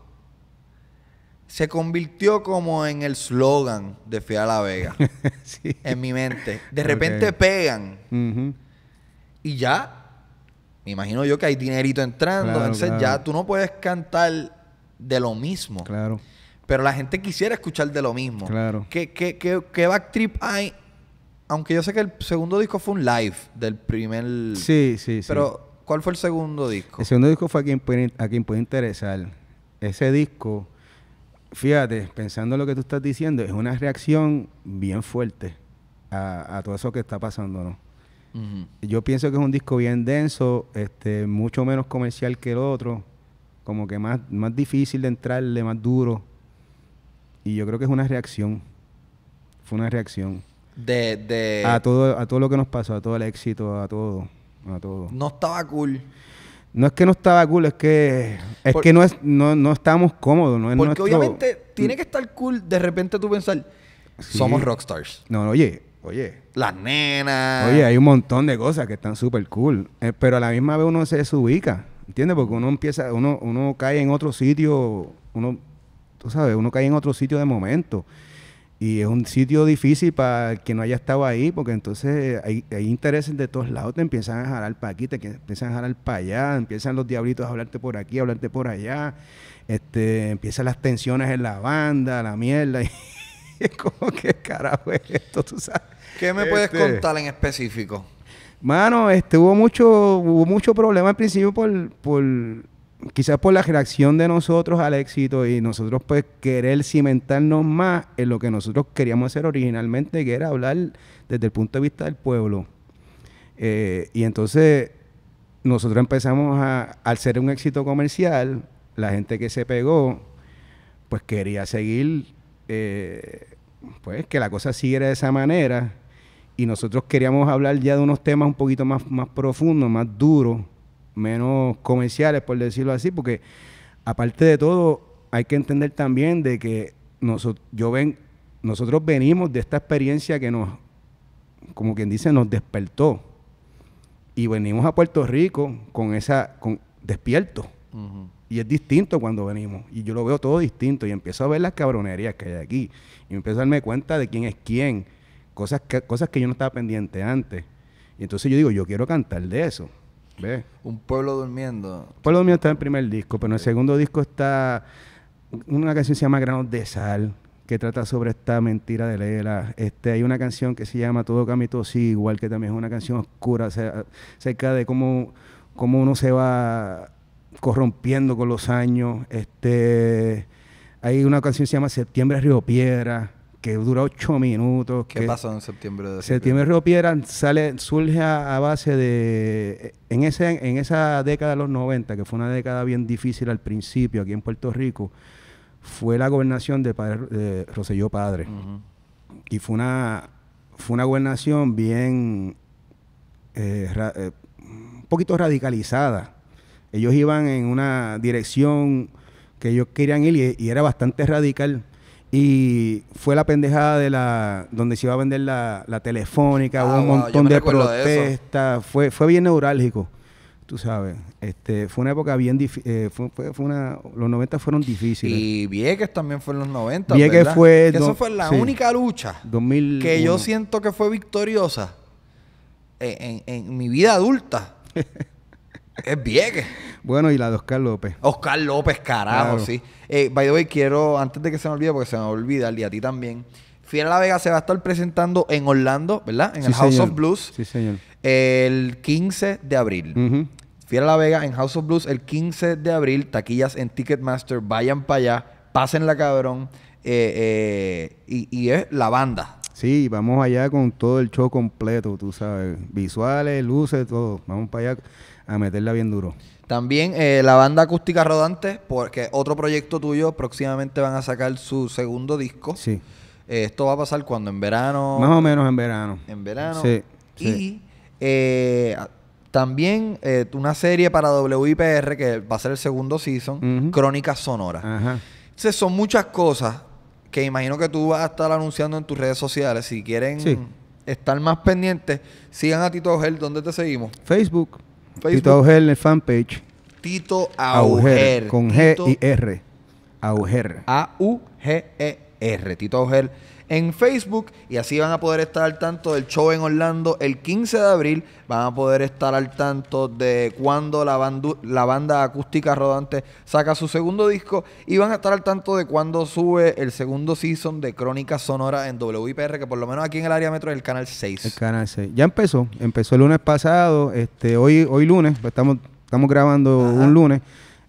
se convirtió como en el slogan de a La Vega. [laughs] sí. En mi mente. De repente pegan. Y ya. Me imagino yo que hay dinerito entrando. entonces ya tú no puedes cantar de lo mismo. Claro. Pero la gente quisiera escuchar de lo mismo. Claro. ¿Qué, back trip backtrip hay? Aunque yo sé que el segundo disco fue un live del primer. Sí, sí, sí. Pero, ¿cuál fue el segundo disco? El segundo disco fue a quien a quien puede interesar. Ese disco fíjate, pensando en lo que tú estás diciendo, es una reacción bien fuerte a, todo eso que está pasando, ¿no? Yo pienso que es un disco bien denso, este, mucho menos comercial que el otro, como que más, más difícil de entrarle, más duro. Y yo creo que es una reacción. Fue una reacción. De, de... A, todo, a todo lo que nos pasó, a todo el éxito, a todo. A todo. No estaba cool. No es que no estaba cool, es que es que no es no, no estamos cómodos, Porque obviamente tiene que estar cool de repente tú pensar somos rockstars. No, oye, oye. Las nenas. Oye, hay un montón de cosas que están súper cool, eh, pero a la misma vez uno se desubica, ¿entiendes? Porque uno empieza uno uno cae en otro sitio, uno tú sabes, uno cae en otro sitio de momento. Y es un sitio difícil para el que no haya estado ahí, porque entonces hay, intereses de todos lados. Te empiezan a jalar para aquí, te empiezan a jalar para allá, empiezan los diablitos a hablarte por aquí, a hablarte por allá. Este, empiezan las tensiones en la banda, la mierda. [laughs] Y es como que carajo esto, tú sabes. ¿Qué me puedes este, contar en específico? Mano, este, hubo mucho, hubo mucho problema al principio por, por quizás por la reacción de nosotros al éxito y nosotros pues querer cimentarnos más en lo que nosotros queríamos hacer originalmente, que era hablar desde el punto de vista del pueblo. Eh, y entonces nosotros empezamos a, al ser un éxito comercial, la gente que se pegó, pues quería seguir, eh, pues que la cosa siguiera de esa manera. Y nosotros queríamos hablar ya de unos temas un poquito más, más profundos, más duros menos comerciales, por decirlo así, porque aparte de todo, hay que entender también de que nosotros, yo ven, nosotros venimos de esta experiencia que nos, como quien dice, nos despertó. Y venimos a Puerto Rico con esa, con despierto. Y es distinto cuando venimos. Y yo lo veo todo distinto. Y empiezo a ver las cabronerías que hay aquí. Y empiezo a darme cuenta de quién es quién. Cosas que, cosas que yo no estaba pendiente antes. Y entonces yo digo, yo quiero cantar de eso. Un pueblo durmiendo. Pueblo durmiendo está en el primer disco, pero en el segundo disco está una canción que se llama Granos de Sal, que trata sobre esta mentira de Lela. Este, hay una canción que se llama Todo Camito sí, igual que también es una canción oscura Cerca de cómo, cómo uno se va corrompiendo con los años. Este, hay una canción que se llama Septiembre Río Piedra que dura ocho minutos. ¿Qué que pasó en septiembre de Septiembre Río sale, surge a, base de. En, ese, en esa década de los 90, que fue una década bien difícil al principio aquí en Puerto Rico, fue la gobernación de, padre, Roselló Padre. Y fue una, fue una gobernación bien. Eh, eh, un poquito radicalizada. Ellos iban en una dirección que ellos querían ir y era bastante radical y fue la pendejada de la donde se iba a vender la, la telefónica, ah, hubo un montón de protestas, fue, fue bien neurálgico, tú sabes. Este, fue una época bien difícil, eh, fue, fue, una, los 90 fueron difíciles. Y Vieques también fue en los 90, Vieques fue... eso fue la única lucha que yo siento que fue victoriosa eh, en, en mi vida adulta. [laughs] Es viejo. Bueno, y la de Oscar López. Oscar López, carajo, sí. Eh, by the way, quiero, antes de que se me olvide, porque se me olvida el día a ti también. Fiera la Vega se va a estar presentando en Orlando, ¿verdad? En el House of Blues. Sí, señor. El 15 de abril. Fiera la Vega en House of Blues el 15 de abril. Taquillas en Ticketmaster. Vayan para allá. la cabrón. Eh, eh, y, y es la banda. Sí, vamos allá con todo el show completo, tú sabes. Visuales, luces, todo. Vamos para allá a meterla bien duro. También eh, la banda acústica rodante, porque otro proyecto tuyo, próximamente van a sacar su segundo disco. Sí. Eh, esto va a pasar cuando, en verano. Más o menos en verano. En verano. Sí. Y eh, también una serie para WIPR, que va a ser el segundo season, Crónicas Sonoras. Ajá. Entonces son muchas cosas que imagino que tú vas a estar anunciando en tus redes sociales. Si quieren estar más pendientes, sigan a Tito Gel. ¿Dónde te seguimos? Facebook. Tito Auger en el fanpage. Tito Auger. Con G y R. Auger. A-U-G-E-R. Tito Auger en Facebook y así van a poder estar al tanto del show en Orlando el 15 de abril, van a poder estar al tanto de cuando la, banda acústica rodante saca su segundo disco y van a estar al tanto de cuando sube el segundo season de Crónica Sonora en WIPR, que por lo menos aquí en el área metro es el canal 6. El canal 6. Ya empezó, empezó el lunes pasado, este hoy hoy lunes, estamos estamos grabando un lunes.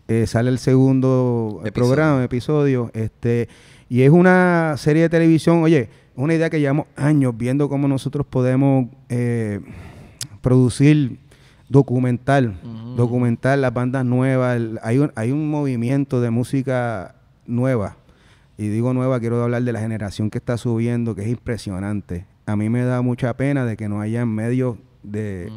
Eh, sale el segundo programa, episodio. Este, y es una serie de televisión, oye, una idea que llevamos años viendo cómo nosotros podemos eh, producir documental, documentar documental las bandas nuevas. hay, un, movimiento de música nueva. Y digo nueva, quiero hablar de la generación que está subiendo, que es impresionante. A mí me da mucha pena de que no haya medios de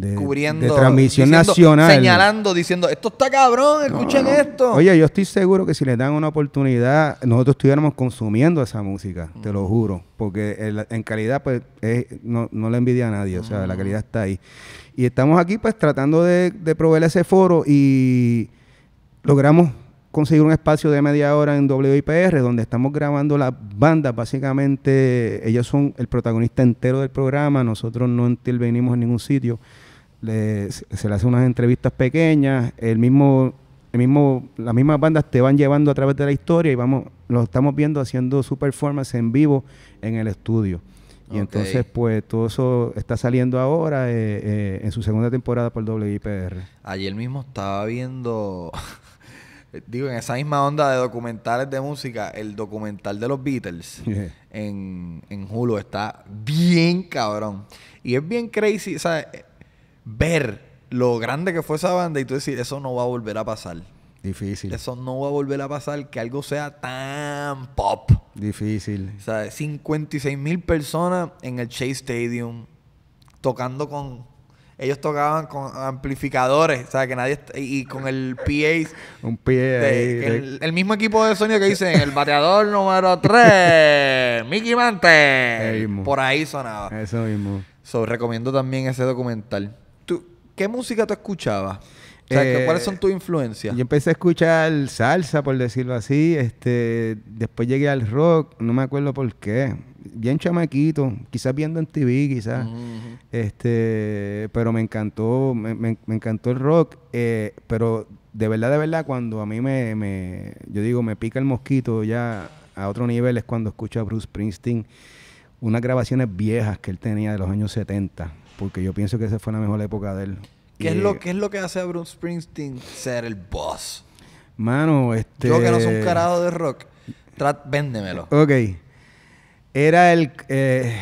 de, transmisión nacional. Señalando, diciendo, esto está cabrón, escuchen esto. Oye, yo estoy seguro que si le dan una oportunidad, nosotros estuviéramos consumiendo esa música, te lo mm. juro, porque en calidad pues no, no, la envidia a nadie, o sea, la mm. calidad está ahí. Y estamos aquí pues tratando de, de proveer ese foro y logramos conseguir un espacio de media hora en WIPR donde estamos grabando las bandas. Básicamente, ellos son el protagonista entero del programa, nosotros no intervenimos en ningún sitio le, se le hace unas entrevistas pequeñas, el mismo, el mismo, las mismas bandas te van llevando a través de la historia y vamos, lo estamos viendo haciendo su performance en vivo en el estudio. Y entonces, pues, todo eso está saliendo ahora eh, eh, en su segunda temporada por WIPR. Ayer mismo estaba viendo, [laughs] digo, en esa misma onda de documentales de música, el documental de los Beatles [laughs] en, en Hulu está bien cabrón. Y es bien crazy, o sea, ver lo grande que fue esa banda y tú decir, eso no va a volver a pasar. Difícil. Eso no va a volver a pasar que algo sea tan pop. Difícil. O sea, 56 mil personas en el Chase Stadium tocando con. Ellos tocaban con amplificadores, o sea, que nadie. Y con el PA. [laughs] Un PA. el, mismo equipo de sonido que dicen el bateador número 3, Mickey Mantle. Por ahí sonaba. Eso mismo. So, recomiendo también ese documental. ¿qué música tú escuchabas? Eh, ¿cuáles son tus influencias? Yo empecé a escuchar salsa, por decirlo así. Este, después llegué al rock, no me acuerdo por qué. Bien chamaquito, quizás viendo en TV, quizás. Este, pero me encantó, me, encantó el rock. Eh, pero de verdad, de verdad, cuando a mí me, yo digo, me pica el mosquito ya a otro nivel es cuando escucho a Bruce Springsteen unas grabaciones viejas que él tenía de los años 70 porque yo pienso que esa fue la mejor época de él. ¿Qué, es, lo, eh, ¿qué es lo que hace a Bruce Springsteen ser el boss? Mano, este... Yo que no soy un carado de rock, véndemelo. Ok. Era el, eh,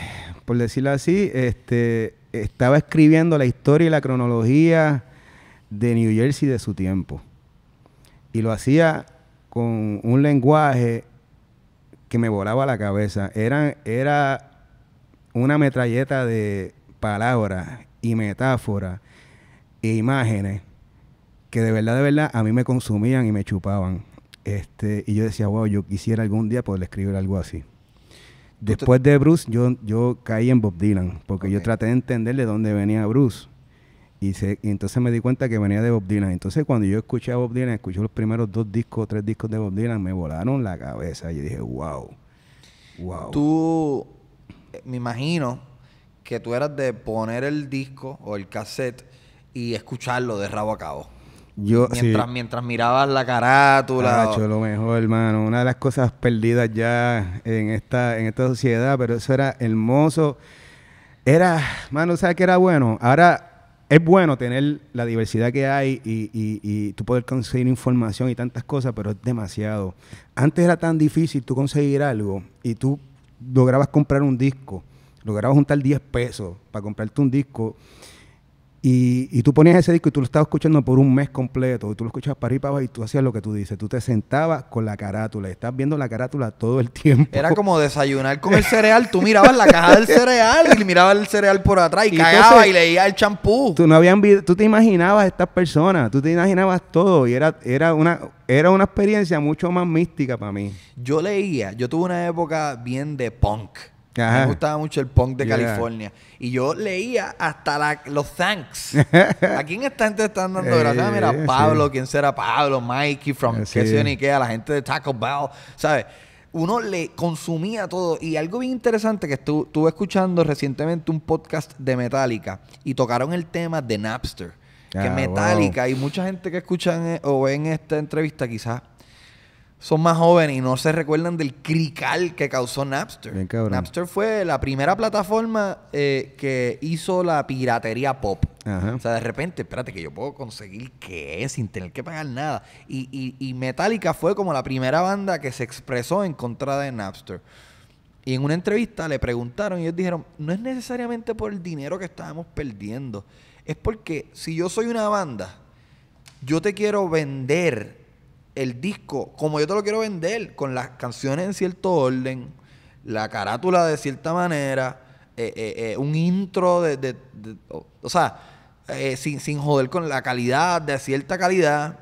por decirlo así, este, estaba escribiendo la historia y la cronología de New Jersey de su tiempo. Y lo hacía con un lenguaje que me volaba la cabeza. era una metralleta de palabras y metáforas e imágenes que de verdad, de verdad, a mí me consumían y me chupaban. Este, y yo decía, wow, yo quisiera algún día poder escribir algo así. Después de Bruce, yo, yo caí en Bob Dylan, porque yo traté de entender de dónde venía Bruce. Y, se, y, entonces me di cuenta que venía de Bob Dylan. Entonces cuando yo escuché a Bob Dylan, escuché los primeros dos discos, tres discos de Bob Dylan, me volaron la cabeza. y dije, wow, wow. Tú, eh, me imagino que tú eras de poner el disco o el cassette y escucharlo de rabo a cabo. Yo, mientras, mirabas la carátula. Mucho lo mejor, hermano. Una de las cosas perdidas ya en esta, en esta sociedad, pero eso era hermoso. Era, mano, ¿sabes qué era bueno? Ahora es bueno tener la diversidad que hay y, y, y tú poder conseguir información y tantas cosas, pero es demasiado. Antes era tan difícil tú conseguir algo y tú lograbas comprar un disco lograbas juntar 10 pesos para comprarte un disco. Y, tú ponías ese disco y tú lo estabas escuchando por un mes completo, y tú lo escuchabas para arriba y para abajo y tú hacías lo que tú dices. Tú te sentabas con la carátula, y estás viendo la carátula todo el tiempo. Era como desayunar con el cereal. Tú mirabas la caja del cereal y mirabas el cereal por atrás y, y cagabas y leías el champú. Tú no tú te imaginabas estas personas, tú te imaginabas todo y era, era, una, era una experiencia mucho más mística para mí. Yo leía, yo tuve una época bien de punk me gustaba mucho el punk de California. Y yo leía hasta los thanks. [laughs] ¿A quién esta gente está dando gracias? Eh, Mira, Pablo, ¿quién será Pablo? Mikey, from sí. sé ni la gente de Taco Bell, ¿sabes? Uno le consumía todo. Y algo bien interesante que estuve, escuchando recientemente un podcast de Metallica y tocaron el tema de Napster. que ah, Metallica y mucha gente que escuchan eh, o ven esta entrevista quizás son más jóvenes y no se recuerdan del crical que causó Napster. Napster fue la primera plataforma eh, que hizo la piratería pop. O sea, de repente, espérate, que yo puedo conseguir qué es sin tener que pagar nada. Y, y, y Metallica fue como la primera banda que se expresó en contra de Napster. Y en una entrevista le preguntaron y ellos dijeron, no es necesariamente por el dinero que estábamos perdiendo, es porque si yo soy una banda, yo te quiero vender el disco como yo te lo quiero vender, con las canciones en cierto orden, la carátula de cierta manera, eh, eh, eh, un intro de, o, sea, sin, joder con la calidad, de cierta calidad,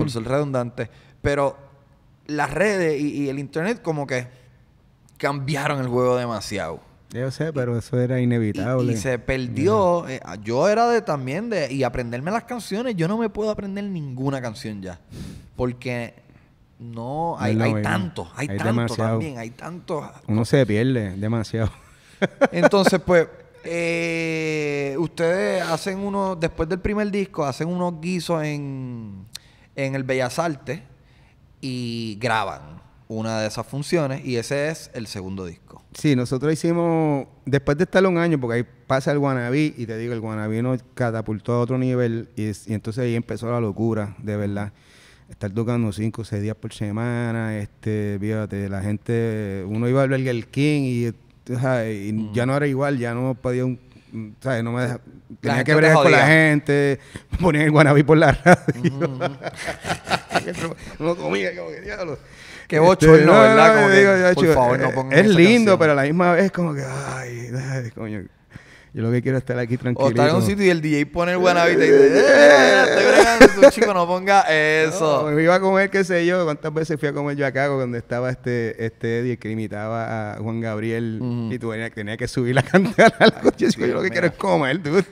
por, ser redundante, pero las redes y el internet como que cambiaron el juego demasiado. Yo sé, pero eso era inevitable. Y, se perdió. Eh, yo era de también de. Y aprenderme las canciones, yo no me puedo aprender ninguna canción ya. Porque no. Hay, tantos. hay tantos Hay, también. Hay tantos. Uno se pierde demasiado. [laughs] Entonces, pues. Eh, ustedes hacen uno. Después del primer disco, hacen unos guisos en. En el Bellas Artes. Y graban una de esas funciones y ese es el segundo disco. Sí, nosotros hicimos, después de estar un año, porque ahí pasa el Guanabí y te digo, el Guanabí nos catapultó a otro nivel y, entonces ahí empezó la locura, de verdad estar tocando cinco o seis días por semana, este, fíjate, la gente, uno iba a ver el King y, mm. ya no era igual, ya no podía no me tenía que bregar con la gente, ponía el guanabí por la radio. [laughs] no comía como que diablo. Qué ¿verdad? por favor, no eh, Es lindo, pero a la misma vez como que, [laughs] ay, coño. Yo lo que quiero es estar aquí tranquilo. O estar en un sitio y el DJ pone el vida eh, y eh, dice, ¡eh! Estoy bregando, chico, no ponga eso. me iba a comer, qué sé yo, cuántas veces fui a comer yo acá donde estaba este, Eddie este que imitaba a Juan Gabriel y tú tenía, tenía, que subir la [laughs] cantidad a la coche. Yo, lo que quiero es comer, tú. [laughs]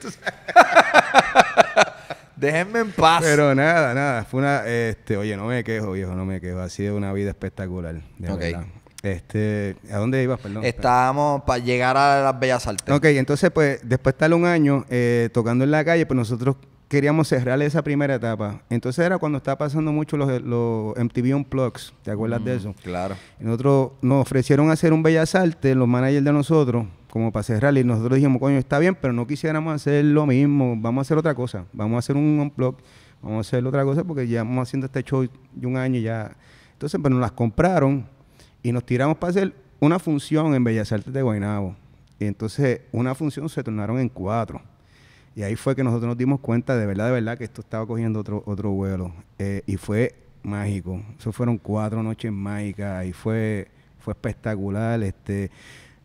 Déjenme en paz. Pero nada, nada. Fue una, este, oye, no me quejo, viejo, no me quejo. Ha sido una vida espectacular. De verdad. Este, ¿a dónde ibas? Perdón. Estábamos para llegar a las Bellas Artes. Ok, entonces, pues, después de estar un año eh, tocando en la calle, pues nosotros queríamos cerrar esa primera etapa. Entonces era cuando estaba pasando mucho los, los MTV Unplugs, ¿te acuerdas de mm, eso? Claro. Nosotros nos ofrecieron hacer un Bellas Artes, los managers de nosotros, como para cerrar, y nosotros dijimos, coño, está bien, pero no quisiéramos hacer lo mismo, vamos a hacer otra cosa, vamos a hacer un Unplug, vamos a hacer otra cosa, porque ya vamos haciendo este show de un año ya. Entonces, pero nos las compraron y nos tiramos para hacer una función en Bellas Artes de Guaynabo. Y entonces, una función se tornaron en cuatro. Y ahí fue que nosotros nos dimos cuenta de verdad, de verdad, que esto estaba cogiendo otro, otro vuelo. Eh, y fue mágico. Eso fueron cuatro noches mágicas y fue, fue espectacular. Este,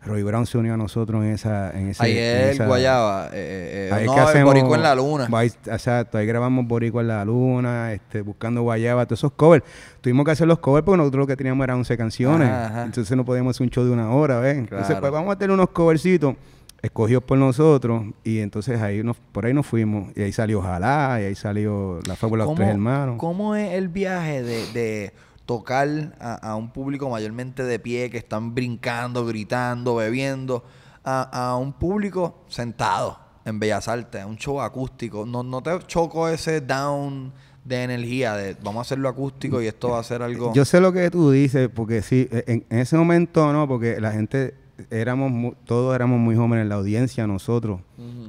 Roy Brown se unió a nosotros en esa... En ese, ahí eh, eh, es Guayaba. ahí no, Borico en la Luna. exacto, ahí grabamos Boricua en la Luna, este, Buscando Guayaba, todos esos covers. Tuvimos que hacer los covers porque nosotros lo que teníamos eran 11 canciones. Entonces no podíamos hacer un show de una hora, ¿ven? Entonces pues vamos a tener unos covercitos escogió por nosotros y entonces ahí por ahí nos fuimos y ahí salió Jalá, y ahí salió la fábula de los tres hermanos. ¿Cómo es el viaje de, tocar a, un público mayormente de pie que están brincando, gritando, bebiendo, a, un público sentado en Bellas Artes, un show acústico? ¿No, no te chocó ese down? de energía, de vamos a hacerlo acústico y esto va a ser algo... Yo sé lo que tú dices, porque sí, en, en ese momento no, porque la gente éramos todos éramos muy jóvenes, En la audiencia, nosotros.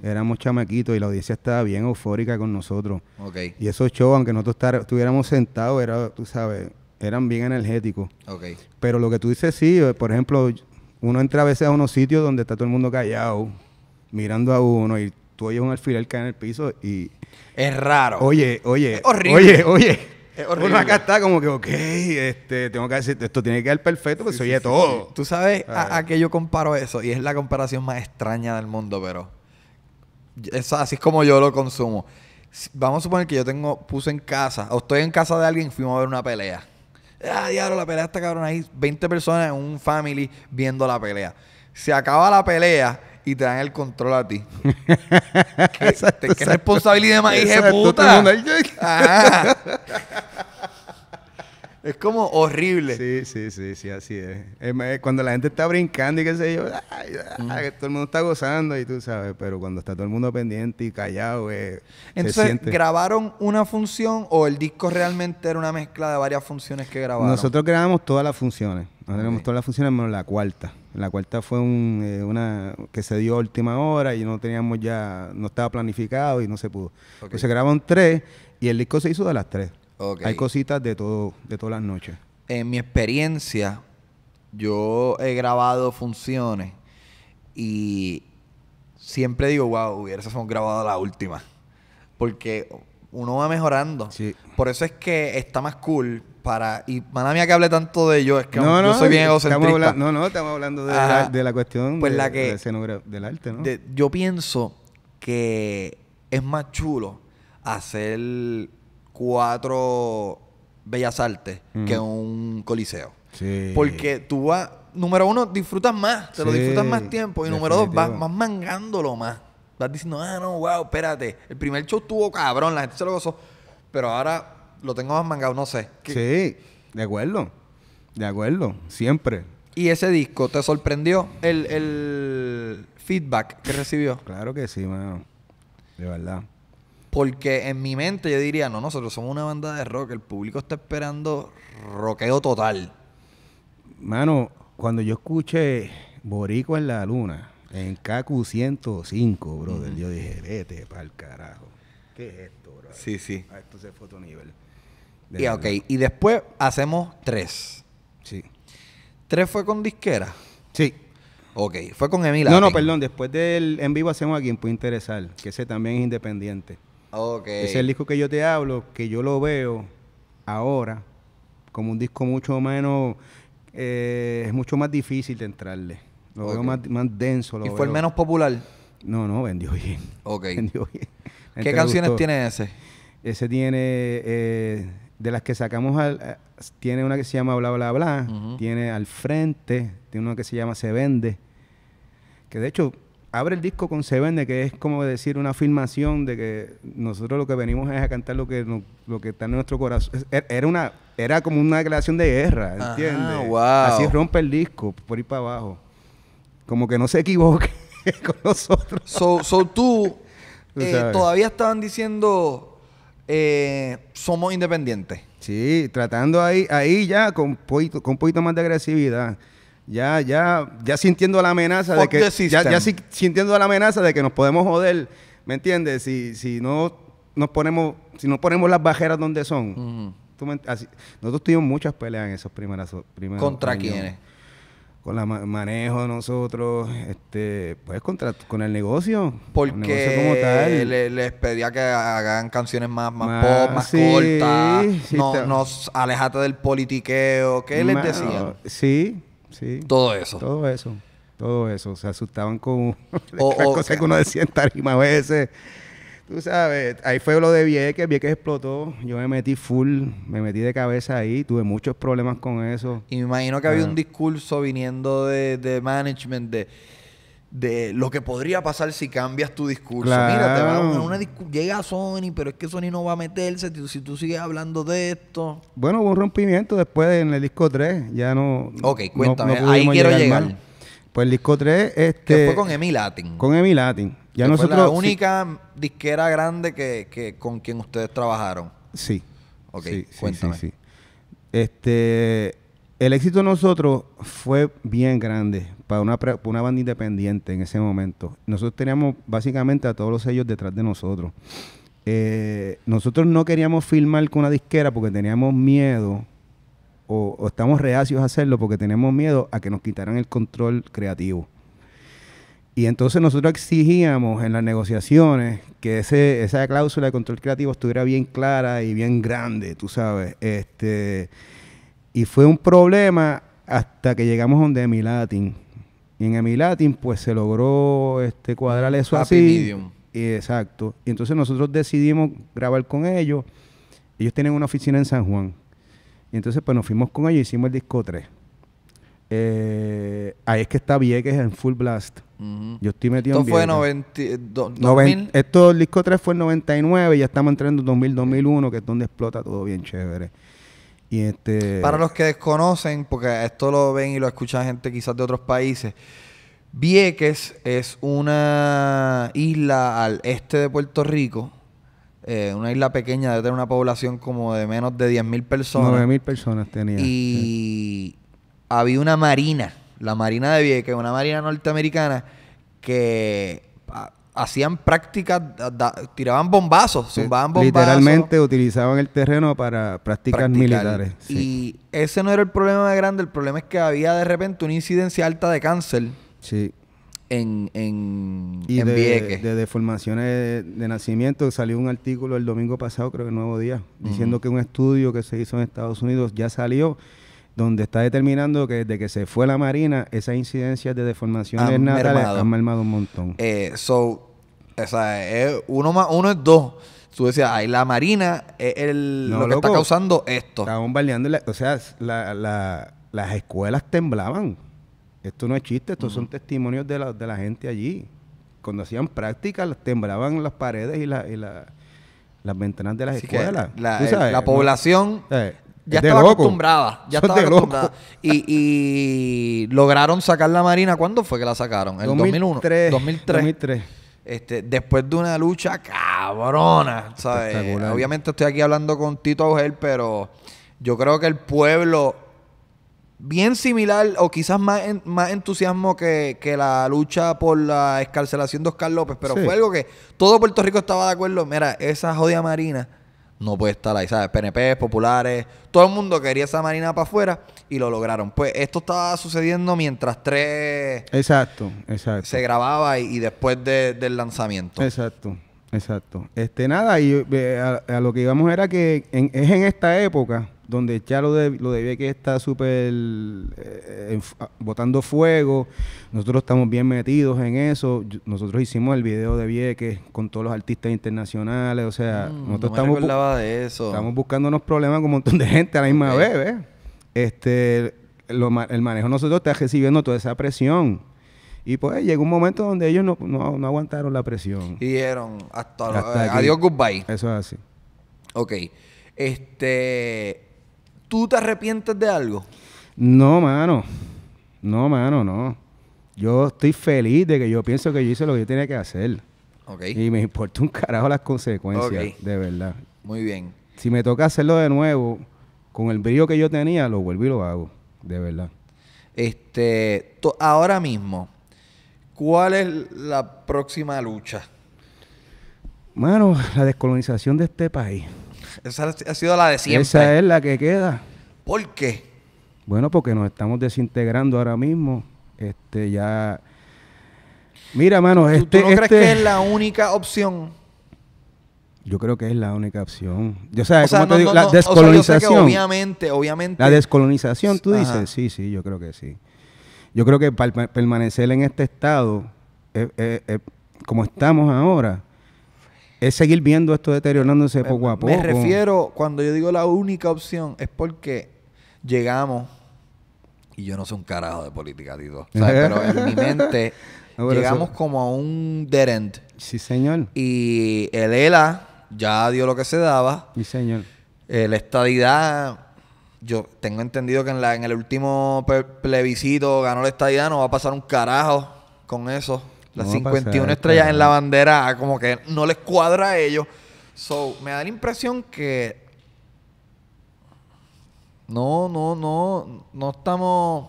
Éramos chamaquitos y la audiencia estaba bien eufórica con nosotros. Okay. Y esos shows, aunque nosotros estuviéramos sentados, era, tú sabes, eran bien energéticos. Okay. Pero lo que tú dices, sí, eh, por ejemplo, uno entra a veces a unos sitios donde está todo el mundo callado, mirando a uno y tú oyes un alfiler caer en el piso y... Es raro. Oye, oye. horrible. Oye, oye. Uno acá está como que, ok, este, tengo que decir, esto tiene que quedar perfecto, porque soy oye todo. Tú sabes a, qué yo comparo eso, y es la comparación más extraña del mundo, pero eso, así es como yo lo consumo. Vamos a suponer que yo tengo, puse en casa, o estoy en casa de alguien y fuimos a ver una pelea. Ah, diablo, la pelea está cabrón ahí. 20 personas en un family viendo la pelea. Se acaba la pelea y te dan el control a ti. [laughs] ¿Qué, responsabilidad más hija puta? es como horrible. Sí, sí, sí, sí, así es. Eh, cuando la gente está brincando y qué sé yo, todo el mundo está gozando y tú sabes, pero cuando está todo el mundo pendiente y callado, eh, Entonces, ¿grabaron una función o el disco realmente era una mezcla de varias funciones que grabaron? Nosotros grabamos todas las funciones. Nosotros grabamos todas las funciones menos la cuarta. La cuarta fue eh, una que se dio a última hora y no teníamos ya, no estaba planificado y no se pudo. Okay. se grabaron tres y el disco se hizo de las tres. Hay cositas de todo, de todas las noches. En mi experiencia, yo he grabado funciones y siempre digo, wow, son grabado la última. Porque uno va mejorando. Por eso es que está más cool para. Y mala mía que hable tanto de ello. es que no, soy bien egocentrista. no, no, estamos hablando de, la, cuestión pues que, del arte, ¿no? yo pienso que es más chulo hacer cuatro bellas artes que un coliseo. Sí. Porque tú vas, número uno, disfrutas más, te lo disfrutas más tiempo. Y número dos, vas, vas mangándolo más. Vas diciendo, ah, no, wow, espérate. El primer show estuvo cabrón, la gente se lo gozó. Pero ahora lo tengo más mangado, no sé. Sí, de acuerdo. De acuerdo, siempre. ¿Y ese disco te sorprendió el, feedback que recibió? Claro que sí, mano. De verdad. Porque en mi mente yo diría, no, nosotros somos una banda de rock, el público está esperando roqueo total. Mano, cuando yo escuché Borico en la Luna, en KQ 105, brother, yo dije, vete para el carajo. ¿Qué es esto, brother? Sí, sí. Ah, a esto es otro nivel. Y, y después hacemos tres. Sí. ¿Tres fue con disquera? Sí. Ok, fue con Emilia No, no, perdón, después del en vivo hacemos a quien puede interesar, que ese también es independiente. Ok. es el disco que yo te hablo, que yo lo veo ahora como un disco mucho menos, eh, es mucho más difícil de entrarle. Lo veo más, denso. ¿Y fue el menos popular? No, no, vendió bien. Ok. [laughs] Vendió bien. ¿Qué este canciones tiene ese? Ese tiene eh, de las que sacamos, al, eh, tiene una que se llama Bla Bla Bla, tiene Al Frente, tiene una que se llama Se Vende, que de hecho abre el disco con Se Vende, que es como decir una afirmación de que nosotros lo que venimos es a cantar lo que, lo que está en nuestro corazón. Er, era, una, era como una declaración de guerra, ¿entiendes? Así rompe el disco, por ir para abajo. Como que no se equivoque [laughs] con nosotros. So, tú, eh, todavía estaban diciendo eh, somos independientes. Sí, tratando ahí, ahí ya con, con un poquito más de agresividad. Ya, ya, ya sintiendo la amenaza de que. Ya, sintiendo la amenaza de que nos podemos joder. ¿Me entiendes? Si, si no nos ponemos, si no ponemos las bajeras donde son. nosotros tuvimos muchas peleas en esos primeros. primeros ¿Contra quiénes? con el manejo de nosotros, este, pues con el negocio. Porque les pedía que hagan canciones más, más, pop, más cortas. no, nos alejate del politiqueo. ¿Qué les decían? Sí, sí. Todo eso. Todo eso. Todo eso. Se asustaban con [laughs] cosas que uno decía en tarima a veces. Tú sabes, ahí fue lo de Vieques, Vieques explotó, yo me metí full, me metí de cabeza ahí, tuve muchos problemas con eso. Y me imagino que había un ah. discurso viniendo de, management de lo que podría pasar si cambias tu discurso. Mira, te una llega Sony, pero es que Sony no va a meterse si tú sigues hablando de esto. Bueno, hubo un rompimiento después en el disco 3, ya no Ok, cuéntame, ahí quiero llegar. Pues el disco 3 este fue con Emi Latin. Con Emi Latin. Ya nosotros, fue la única disquera grande que, con quien ustedes trabajaron. Sí. Ok, cuéntame. este, el éxito de nosotros fue bien grande para una, banda independiente en ese momento. Nosotros teníamos básicamente a todos los sellos detrás de nosotros. Eh, nosotros no queríamos filmar con una disquera porque teníamos miedo o, o, estamos reacios a hacerlo porque tenemos miedo a que nos quitaran el control creativo. Y entonces nosotros exigíamos en las negociaciones que ese, esa cláusula de control creativo estuviera bien clara y bien grande, tú sabes. Este, y fue un problema hasta que llegamos donde Emilatin. Y en Emilatin, pues se logró este, cuadrar eso así. Medium. exacto. Y entonces nosotros decidimos grabar con ellos. Ellos tienen una oficina en San Juan. Y entonces, pues nos fuimos con ellos y hicimos el disco 3. Eh, ahí es que está es en full blast. Yo estoy metido esto en fue eh, Esto, el disco 3 fue en 99 y ya estamos entrando en 2000, 2001, que es donde explota todo bien chévere. Y este... Para los que desconocen, porque esto lo ven y lo escucha gente quizás de otros países, Vieques es una isla al este de Puerto Rico, eh, una isla pequeña, debe tener una población como de menos de 10.000 personas. 9.000 personas tenía. Y había una marina la Marina de Vieques, una Marina norteamericana, que ah, hacían prácticas, tiraban bombazos, zumbaban bombazos. Literalmente utilizaban el terreno para prácticas militares. Y ese no era el problema grande, el problema es que había de repente una incidencia alta de cáncer. Sí. En, en, y en de, Vieques. De deformaciones de, nacimiento. Salió un artículo el domingo pasado, creo que el Nuevo Día, diciendo que un estudio que se hizo en Estados Unidos ya salió donde está determinando que desde que se fue la Marina, esas incidencias de deformaciones han natales han mermado un montón. Eh, o uno más uno es dos. Tú decías, la Marina es lo que está causando esto. Está bombardeando, o sea, las escuelas temblaban. Esto no es chiste, estos son testimonios de la, gente allí. Cuando hacían prácticas, temblaban las paredes y, la, y las ventanas de las escuelas. la, población eh, ya estaba acostumbrada. Ya estaba acostumbrada. Y, lograron sacar la Marina. ¿Cuándo fue que la sacaron? En 2001? 2003. 2003. Este, después de una lucha cabrona, ¿sabes? Obviamente estoy aquí hablando con Tito Augel, pero yo creo que el pueblo, bien similar o quizás más, más entusiasmo que, la lucha por la escarcelación de Oscar López, pero fue algo que todo Puerto Rico estaba de acuerdo. Mira, esa jodia marina no puede estar ahí, ¿sabes? PNP, populares, todo el mundo quería esa marina para afuera y lo lograron. Pues esto estaba sucediendo mientras tres... Exacto, exacto. Se grababa y, después del lanzamiento. Exacto, exacto. Este, nada, y eh, a, lo que íbamos era que es en esta época donde ya lo de, lo de Vieques está súper eh, ah, botando fuego, nosotros estamos bien metidos en eso, nosotros hicimos el video de Vieques con todos los artistas internacionales, o sea, nosotros mm, nosotros no estamos, bu de eso. estamos unos problemas con un montón de gente a la misma vez, ¿eh? Este, el manejo nosotros está recibiendo toda esa presión. Y pues llegó un momento donde ellos no, no, aguantaron la presión. Y dijeron, hasta, eh, adiós, goodbye. Eso es así. Ok. Este, ¿Tú te arrepientes de algo? No, mano. No, mano, no. Yo estoy feliz de que yo pienso que yo hice lo que yo tenía que hacer. Okay. Y me importa un carajo las consecuencias, de verdad. Muy bien. Si me toca hacerlo de nuevo, con el brillo que yo tenía, lo vuelvo y lo hago, de verdad. Este, ahora mismo, ¿cuál es la próxima lucha? Mano, la descolonización de este país. Esa ha sido la de Esa es la que queda. ¿Por qué? Bueno, porque nos estamos desintegrando ahora mismo. Este, ya. Mira, mano, ¿Tú, este, no crees este que es la única opción? Yo creo que es la única opción. Yo, la descolonización. obviamente, obviamente. La descolonización, tú dices. Sí, sí, yo creo que sí. Yo creo que para permanecer en este estado, eh, eh, eh, como estamos ahora, es seguir viendo esto deteriorándose poco a poco. Me refiero, cuando yo digo la única opción, es porque llegamos, y yo no soy un carajo de política, digo. ¿sabes? [laughs] pero en mi mente llegamos como a un dead end. Sí, señor. Y el ELA ya dio lo que se daba. Sí, señor. el eh, estadidad, yo tengo entendido que en, la, en el último plebiscito ganó la estadidad, no va a pasar un carajo con eso. Las 51 estrellas en la bandera como que no les cuadra a ellos. So, me da la impresión que no, no, no, no estamos,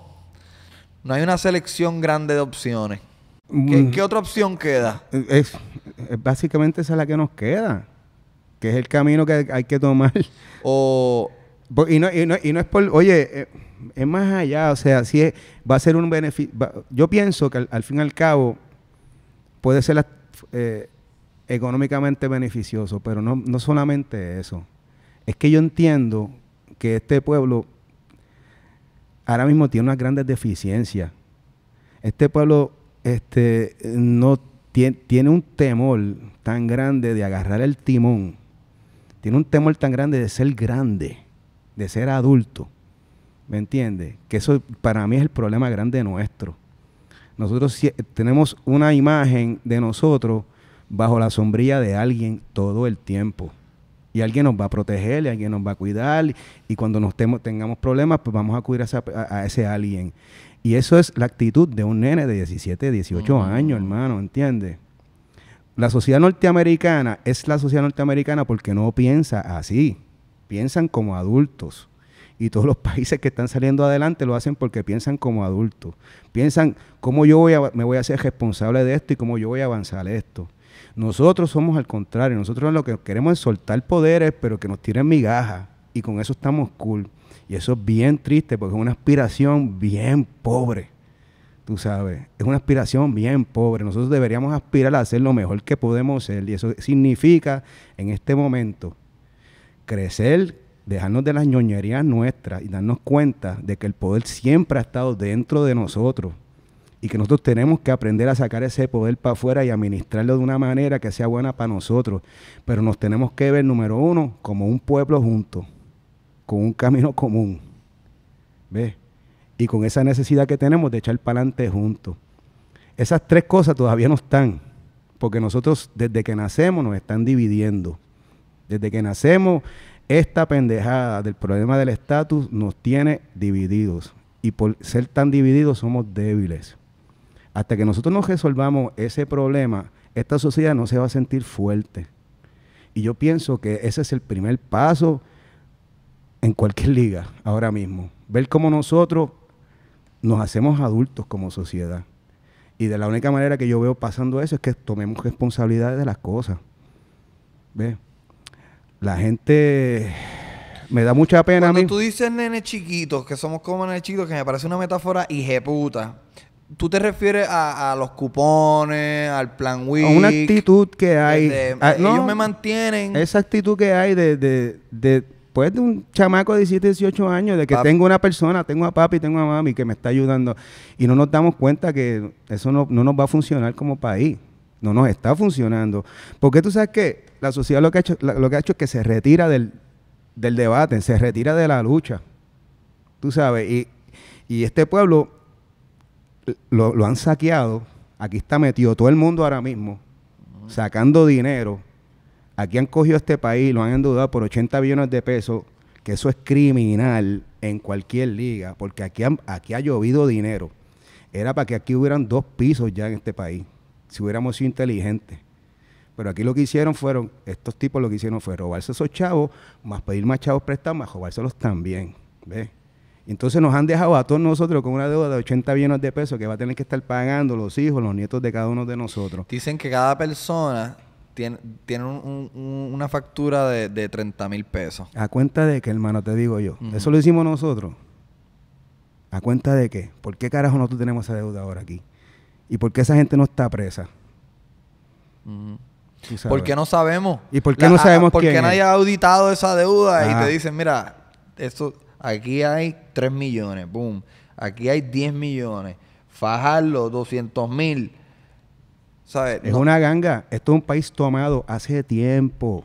no hay una selección grande de opciones. ¿Qué, mm. ¿qué otra opción queda? Es, básicamente esa es la que nos queda, que es el camino que hay que tomar. O... Y no, es por, oye, eh, es más allá, o sea, si va a ser un beneficio, yo pienso que al fin y al cabo puede ser eh, económicamente beneficioso, pero no, solamente eso. Es que yo entiendo que este pueblo ahora mismo tiene unas grandes deficiencias. Este pueblo este, no tiene, tiene un temor tan grande de agarrar el timón. Tiene un temor tan grande de ser grande, de ser adulto. ¿Me entiendes? Que eso para mí es el problema grande nuestro. Nosotros tenemos una imagen de nosotros bajo la sombrilla de alguien todo el tiempo. Y alguien nos va a proteger, alguien nos va a cuidar, y cuando nos tengamos problemas, pues vamos a cuidar a, ese alguien. Y eso es la actitud de un nene de 17, 18 años, hermano, ¿entiendes? La sociedad norteamericana es la sociedad norteamericana porque no piensa así, piensan como adultos y todos los países que están saliendo adelante lo hacen porque piensan como adultos. Piensan cómo yo voy me voy a ser responsable de esto y cómo yo voy a avanzar esto. Nosotros somos al contrario, nosotros lo que queremos es soltar poderes, pero que nos tiren migajas y con eso estamos cool. Y eso es bien triste porque es una aspiración bien pobre. Tú sabes, es una aspiración bien pobre. Nosotros deberíamos aspirar a hacer lo mejor que podemos ser. Y eso significa, en este momento, crecer dejarnos de las ñoñerías nuestras y darnos cuenta de que el poder siempre ha estado dentro de nosotros y que nosotros tenemos que aprender a sacar ese poder para afuera y administrarlo de una manera que sea buena para nosotros. Pero nos tenemos que ver, número uno, como un pueblo junto, con un camino común. ¿Ves? Y con esa necesidad que tenemos de echar para adelante juntos. Esas tres cosas todavía no están, porque nosotros desde que nacemos nos están dividiendo. Desde que nacemos esta pendejada del problema del estatus nos tiene divididos y por ser tan divididos somos débiles. Hasta que nosotros nos resolvamos ese problema, esta sociedad no se va a sentir fuerte. Y yo pienso que ese es el primer paso en cualquier liga ahora mismo. Ver cómo nosotros nos hacemos adultos como sociedad. Y de la única manera que yo veo pasando eso es que tomemos responsabilidad de las cosas. ¿Ves? la gente me da mucha pena Cuando a tú dices nene chiquitos, que somos como nenes chiquitos, que me parece una metáfora puta. ¿Tú te refieres a, los cupones, al plan Wii? A una actitud que hay. Ah, ellos me mantienen. Esa actitud que hay de, de, de, pues, de un chamaco de 17, 18 años, de que tengo una persona, tengo a papi, tengo a mami que me está ayudando. Y no nos damos cuenta que eso no, no nos va a funcionar como país. No nos está funcionando. Porque tú sabes que la sociedad lo que ha hecho, lo que ha hecho es que se retira del, debate, se retira de la lucha. Tú sabes, y, y este pueblo lo, han saqueado. Aquí está metido todo el mundo ahora mismo, sacando dinero. Aquí han cogido este país, lo han endeudado por 80 billones de pesos, que eso es criminal en cualquier liga, porque aquí, aquí ha llovido dinero. Era para que aquí hubieran dos pisos ya en este país si hubiéramos sido inteligentes. Pero aquí lo que hicieron fueron, estos tipos lo que hicieron fue robarse esos chavos, más pedir más chavos prestados, más robárselos también. ¿ves? Entonces nos han dejado a todos nosotros con una deuda de 80 billones de pesos que va a tener que estar pagando los hijos, los nietos de cada uno de nosotros. Dicen que cada persona tiene, tiene una factura de, 30 mil pesos. ¿A cuenta de qué, hermano? Te digo yo. Eso lo hicimos nosotros. ¿A cuenta de qué? ¿Por qué carajo nosotros tenemos esa deuda ahora aquí? ¿Y por qué esa gente no está presa? ¿Por qué no sabemos? ¿Y por qué no sabemos ¿Por qué nadie ha auditado esa deuda y te dicen, mira, esto, aquí hay 3 millones, boom, aquí hay 10 millones, fajarlo, 200 mil. ¿Sabes? Es una ganga. Esto es un país tomado hace tiempo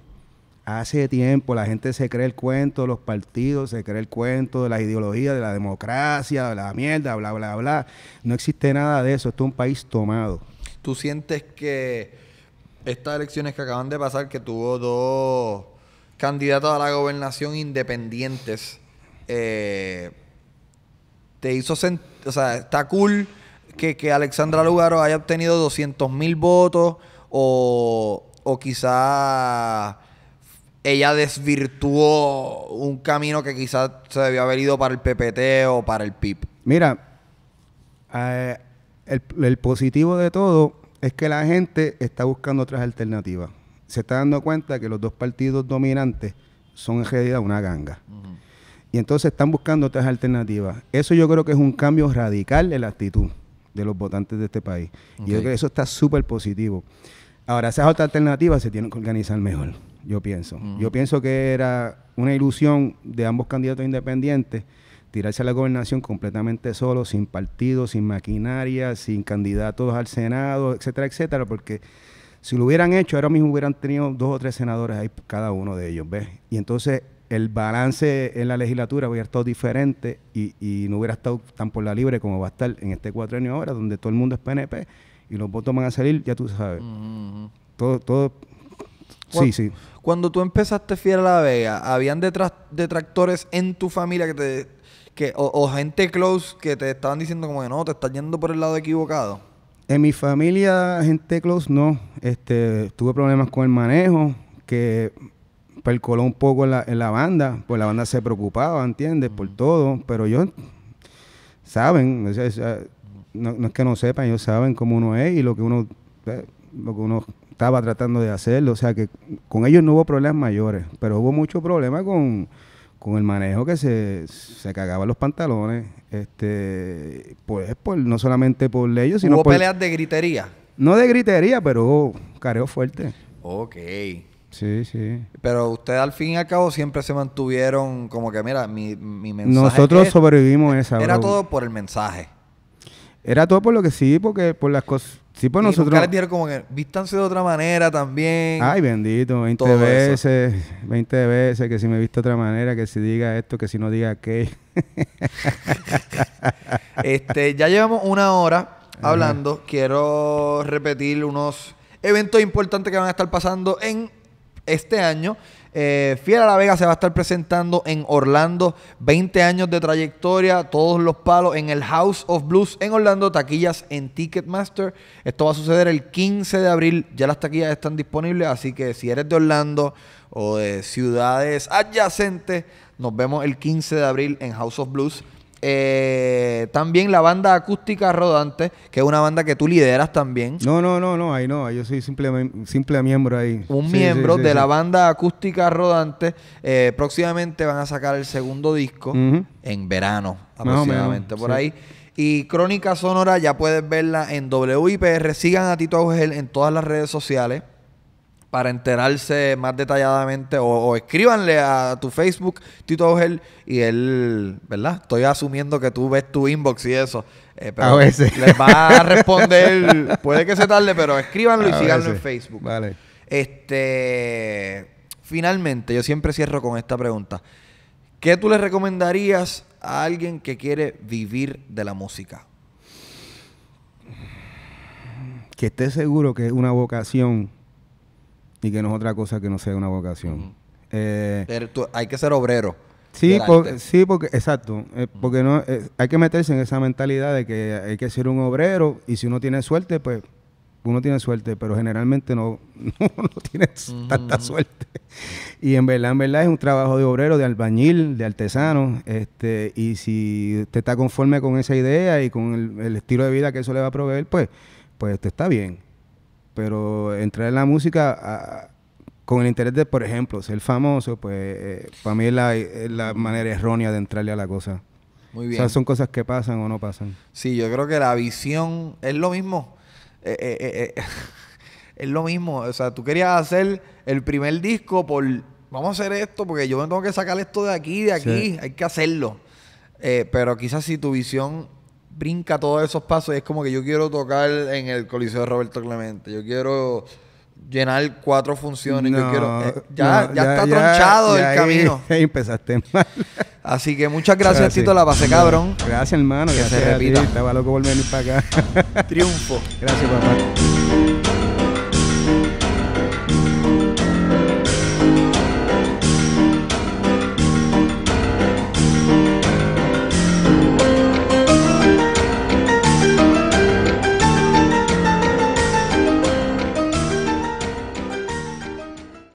hace tiempo la gente se cree el cuento de los partidos, se cree el cuento de las ideologías, de la democracia, de la mierda, bla, bla, bla. No existe nada de eso. Esto es un país tomado. ¿Tú sientes que estas elecciones que acaban de pasar, que tuvo dos candidatos a la gobernación independientes, eh, te hizo sentir, o sea, está cool que, Alexandra Lugaro haya obtenido 200 mil votos o, o quizá ella desvirtuó un camino que quizás se debió haber ido para el PPT o para el PIP. Mira, eh, el, positivo de todo es que la gente está buscando otras alternativas. Se está dando cuenta que los dos partidos dominantes son en realidad una ganga. Y entonces están buscando otras alternativas. Eso yo creo que es un cambio radical en la actitud de los votantes de este país. Y yo creo que eso está súper positivo. Ahora, esas otras alternativas se tienen que organizar mejor yo pienso. Yo pienso que era una ilusión de ambos candidatos independientes tirarse a la gobernación completamente solo, sin partido, sin maquinaria, sin candidatos al Senado, etcétera, etcétera, porque si lo hubieran hecho, ahora mismo hubieran tenido dos o tres senadores ahí cada uno de ellos, ¿ves? Y entonces el balance en la legislatura hubiera estado diferente y, no hubiera estado tan por la libre como va a estar en este cuatro años ahora, donde todo el mundo es PNP y los votos van a salir, ya tú sabes. Todo, todo, sí, sí. Cuando tú empezaste Fiel a la Vega, ¿habían detractores en tu familia que te que o, gente close que te estaban diciendo como que no, te estás yendo por el lado equivocado? En mi familia, gente close, no. Este, tuve problemas con el manejo, que percoló un poco en la, en la banda, pues la banda se preocupaba, ¿entiendes? Por todo, pero ellos saben, no, es que no sepan, ellos saben cómo uno es y lo que uno, eh, lo que uno estaba tratando de hacerlo. O sea que con ellos no hubo problemas mayores, pero hubo mucho problema con, el manejo que se, se cagaban los pantalones. Este, pues no solamente por ellos, sino ¿Hubo peleas de gritería? No de gritería, pero hubo careo fuerte. Ok. Sí, sí. Pero usted al fin y al cabo siempre se mantuvieron como que, mira, mi, mi mensaje. Nosotros sobrevivimos esa. Era todo por el mensaje. Era todo por lo que sí, porque por las cosas. Sí, pues nosotros. Nunca les como que vístanse de otra manera también. Ay, bendito, 20 veces, 20 veces, que si me visto de otra manera, que si diga esto, que si no diga que [laughs] este, ya llevamos una hora hablando. Quiero repetir unos eventos importantes que van a estar pasando en este año. Eh, Fiera La Vega se va a estar presentando en Orlando. 20 años de trayectoria, todos los palos en el House of Blues en Orlando, taquillas en Ticketmaster. Esto va a suceder el 15 de abril. Ya las taquillas están disponibles, así que si eres de Orlando o de ciudades adyacentes, nos vemos el 15 de abril en House of Blues. Eh, también la banda acústica rodante, que es una banda que tú lideras también. No, no, no, no, ahí no, yo soy simple, simple miembro ahí. Un miembro de la banda acústica rodante. Eh, próximamente van a sacar el segundo disco en verano, aproximadamente, por ahí. Y Crónica Sonora ya puedes verla en WIPR. Sigan a Tito Augel en todas las redes sociales para enterarse más detalladamente o, escríbanle a tu Facebook, Tito Ogel, y él, ¿verdad? Estoy asumiendo que tú ves tu inbox y eso. Eh, a veces. Les va a responder, [laughs] puede que se tarde, pero escríbanlo y síganlo en Facebook. Vale. Este, finalmente, yo siempre cierro con esta pregunta. ¿Qué tú le recomendarías a alguien que quiere vivir de la música? Que esté seguro que es una vocación y que no es otra cosa que no sea una vocación. Eh, pero hay que ser obrero. Sí, sí porque, exacto, eh, porque no, eh, hay que meterse en esa mentalidad de que hay que ser un obrero y si uno tiene suerte, pues uno tiene suerte, pero generalmente no, [laughs] no, tiene tanta suerte. Y en verdad, en verdad es un trabajo de obrero, de albañil, de artesano. Este, y si te está conforme con esa idea y con el, el estilo de vida que eso le va a proveer, pues, pues te está bien pero entrar en la música ah, con el interés de, por ejemplo, ser famoso, pues eh, para mí es la, manera errónea de entrarle a la cosa. Muy bien. O sea, son cosas que pasan o no pasan. Sí, yo creo que la visión es lo mismo. Eh, eh, [laughs] es lo mismo. O sea, tú querías hacer el primer disco por, vamos a hacer esto, porque yo me tengo que sacar esto de aquí, de aquí, hay que hacerlo. pero quizás si tu visión brinca todos esos pasos y es como que yo quiero tocar en el Coliseo de Roberto Clemente, yo quiero llenar cuatro funciones, yo quiero... Eh, ya, ya, está tronchado el camino. [laughs] Ahí empezaste mal. Así que muchas gracias, Tito, la pasé cabrón. Gracias, hermano. Que se repita. Ti, estaba loco por venir para acá. Triunfo. [laughs] Gracias, papá.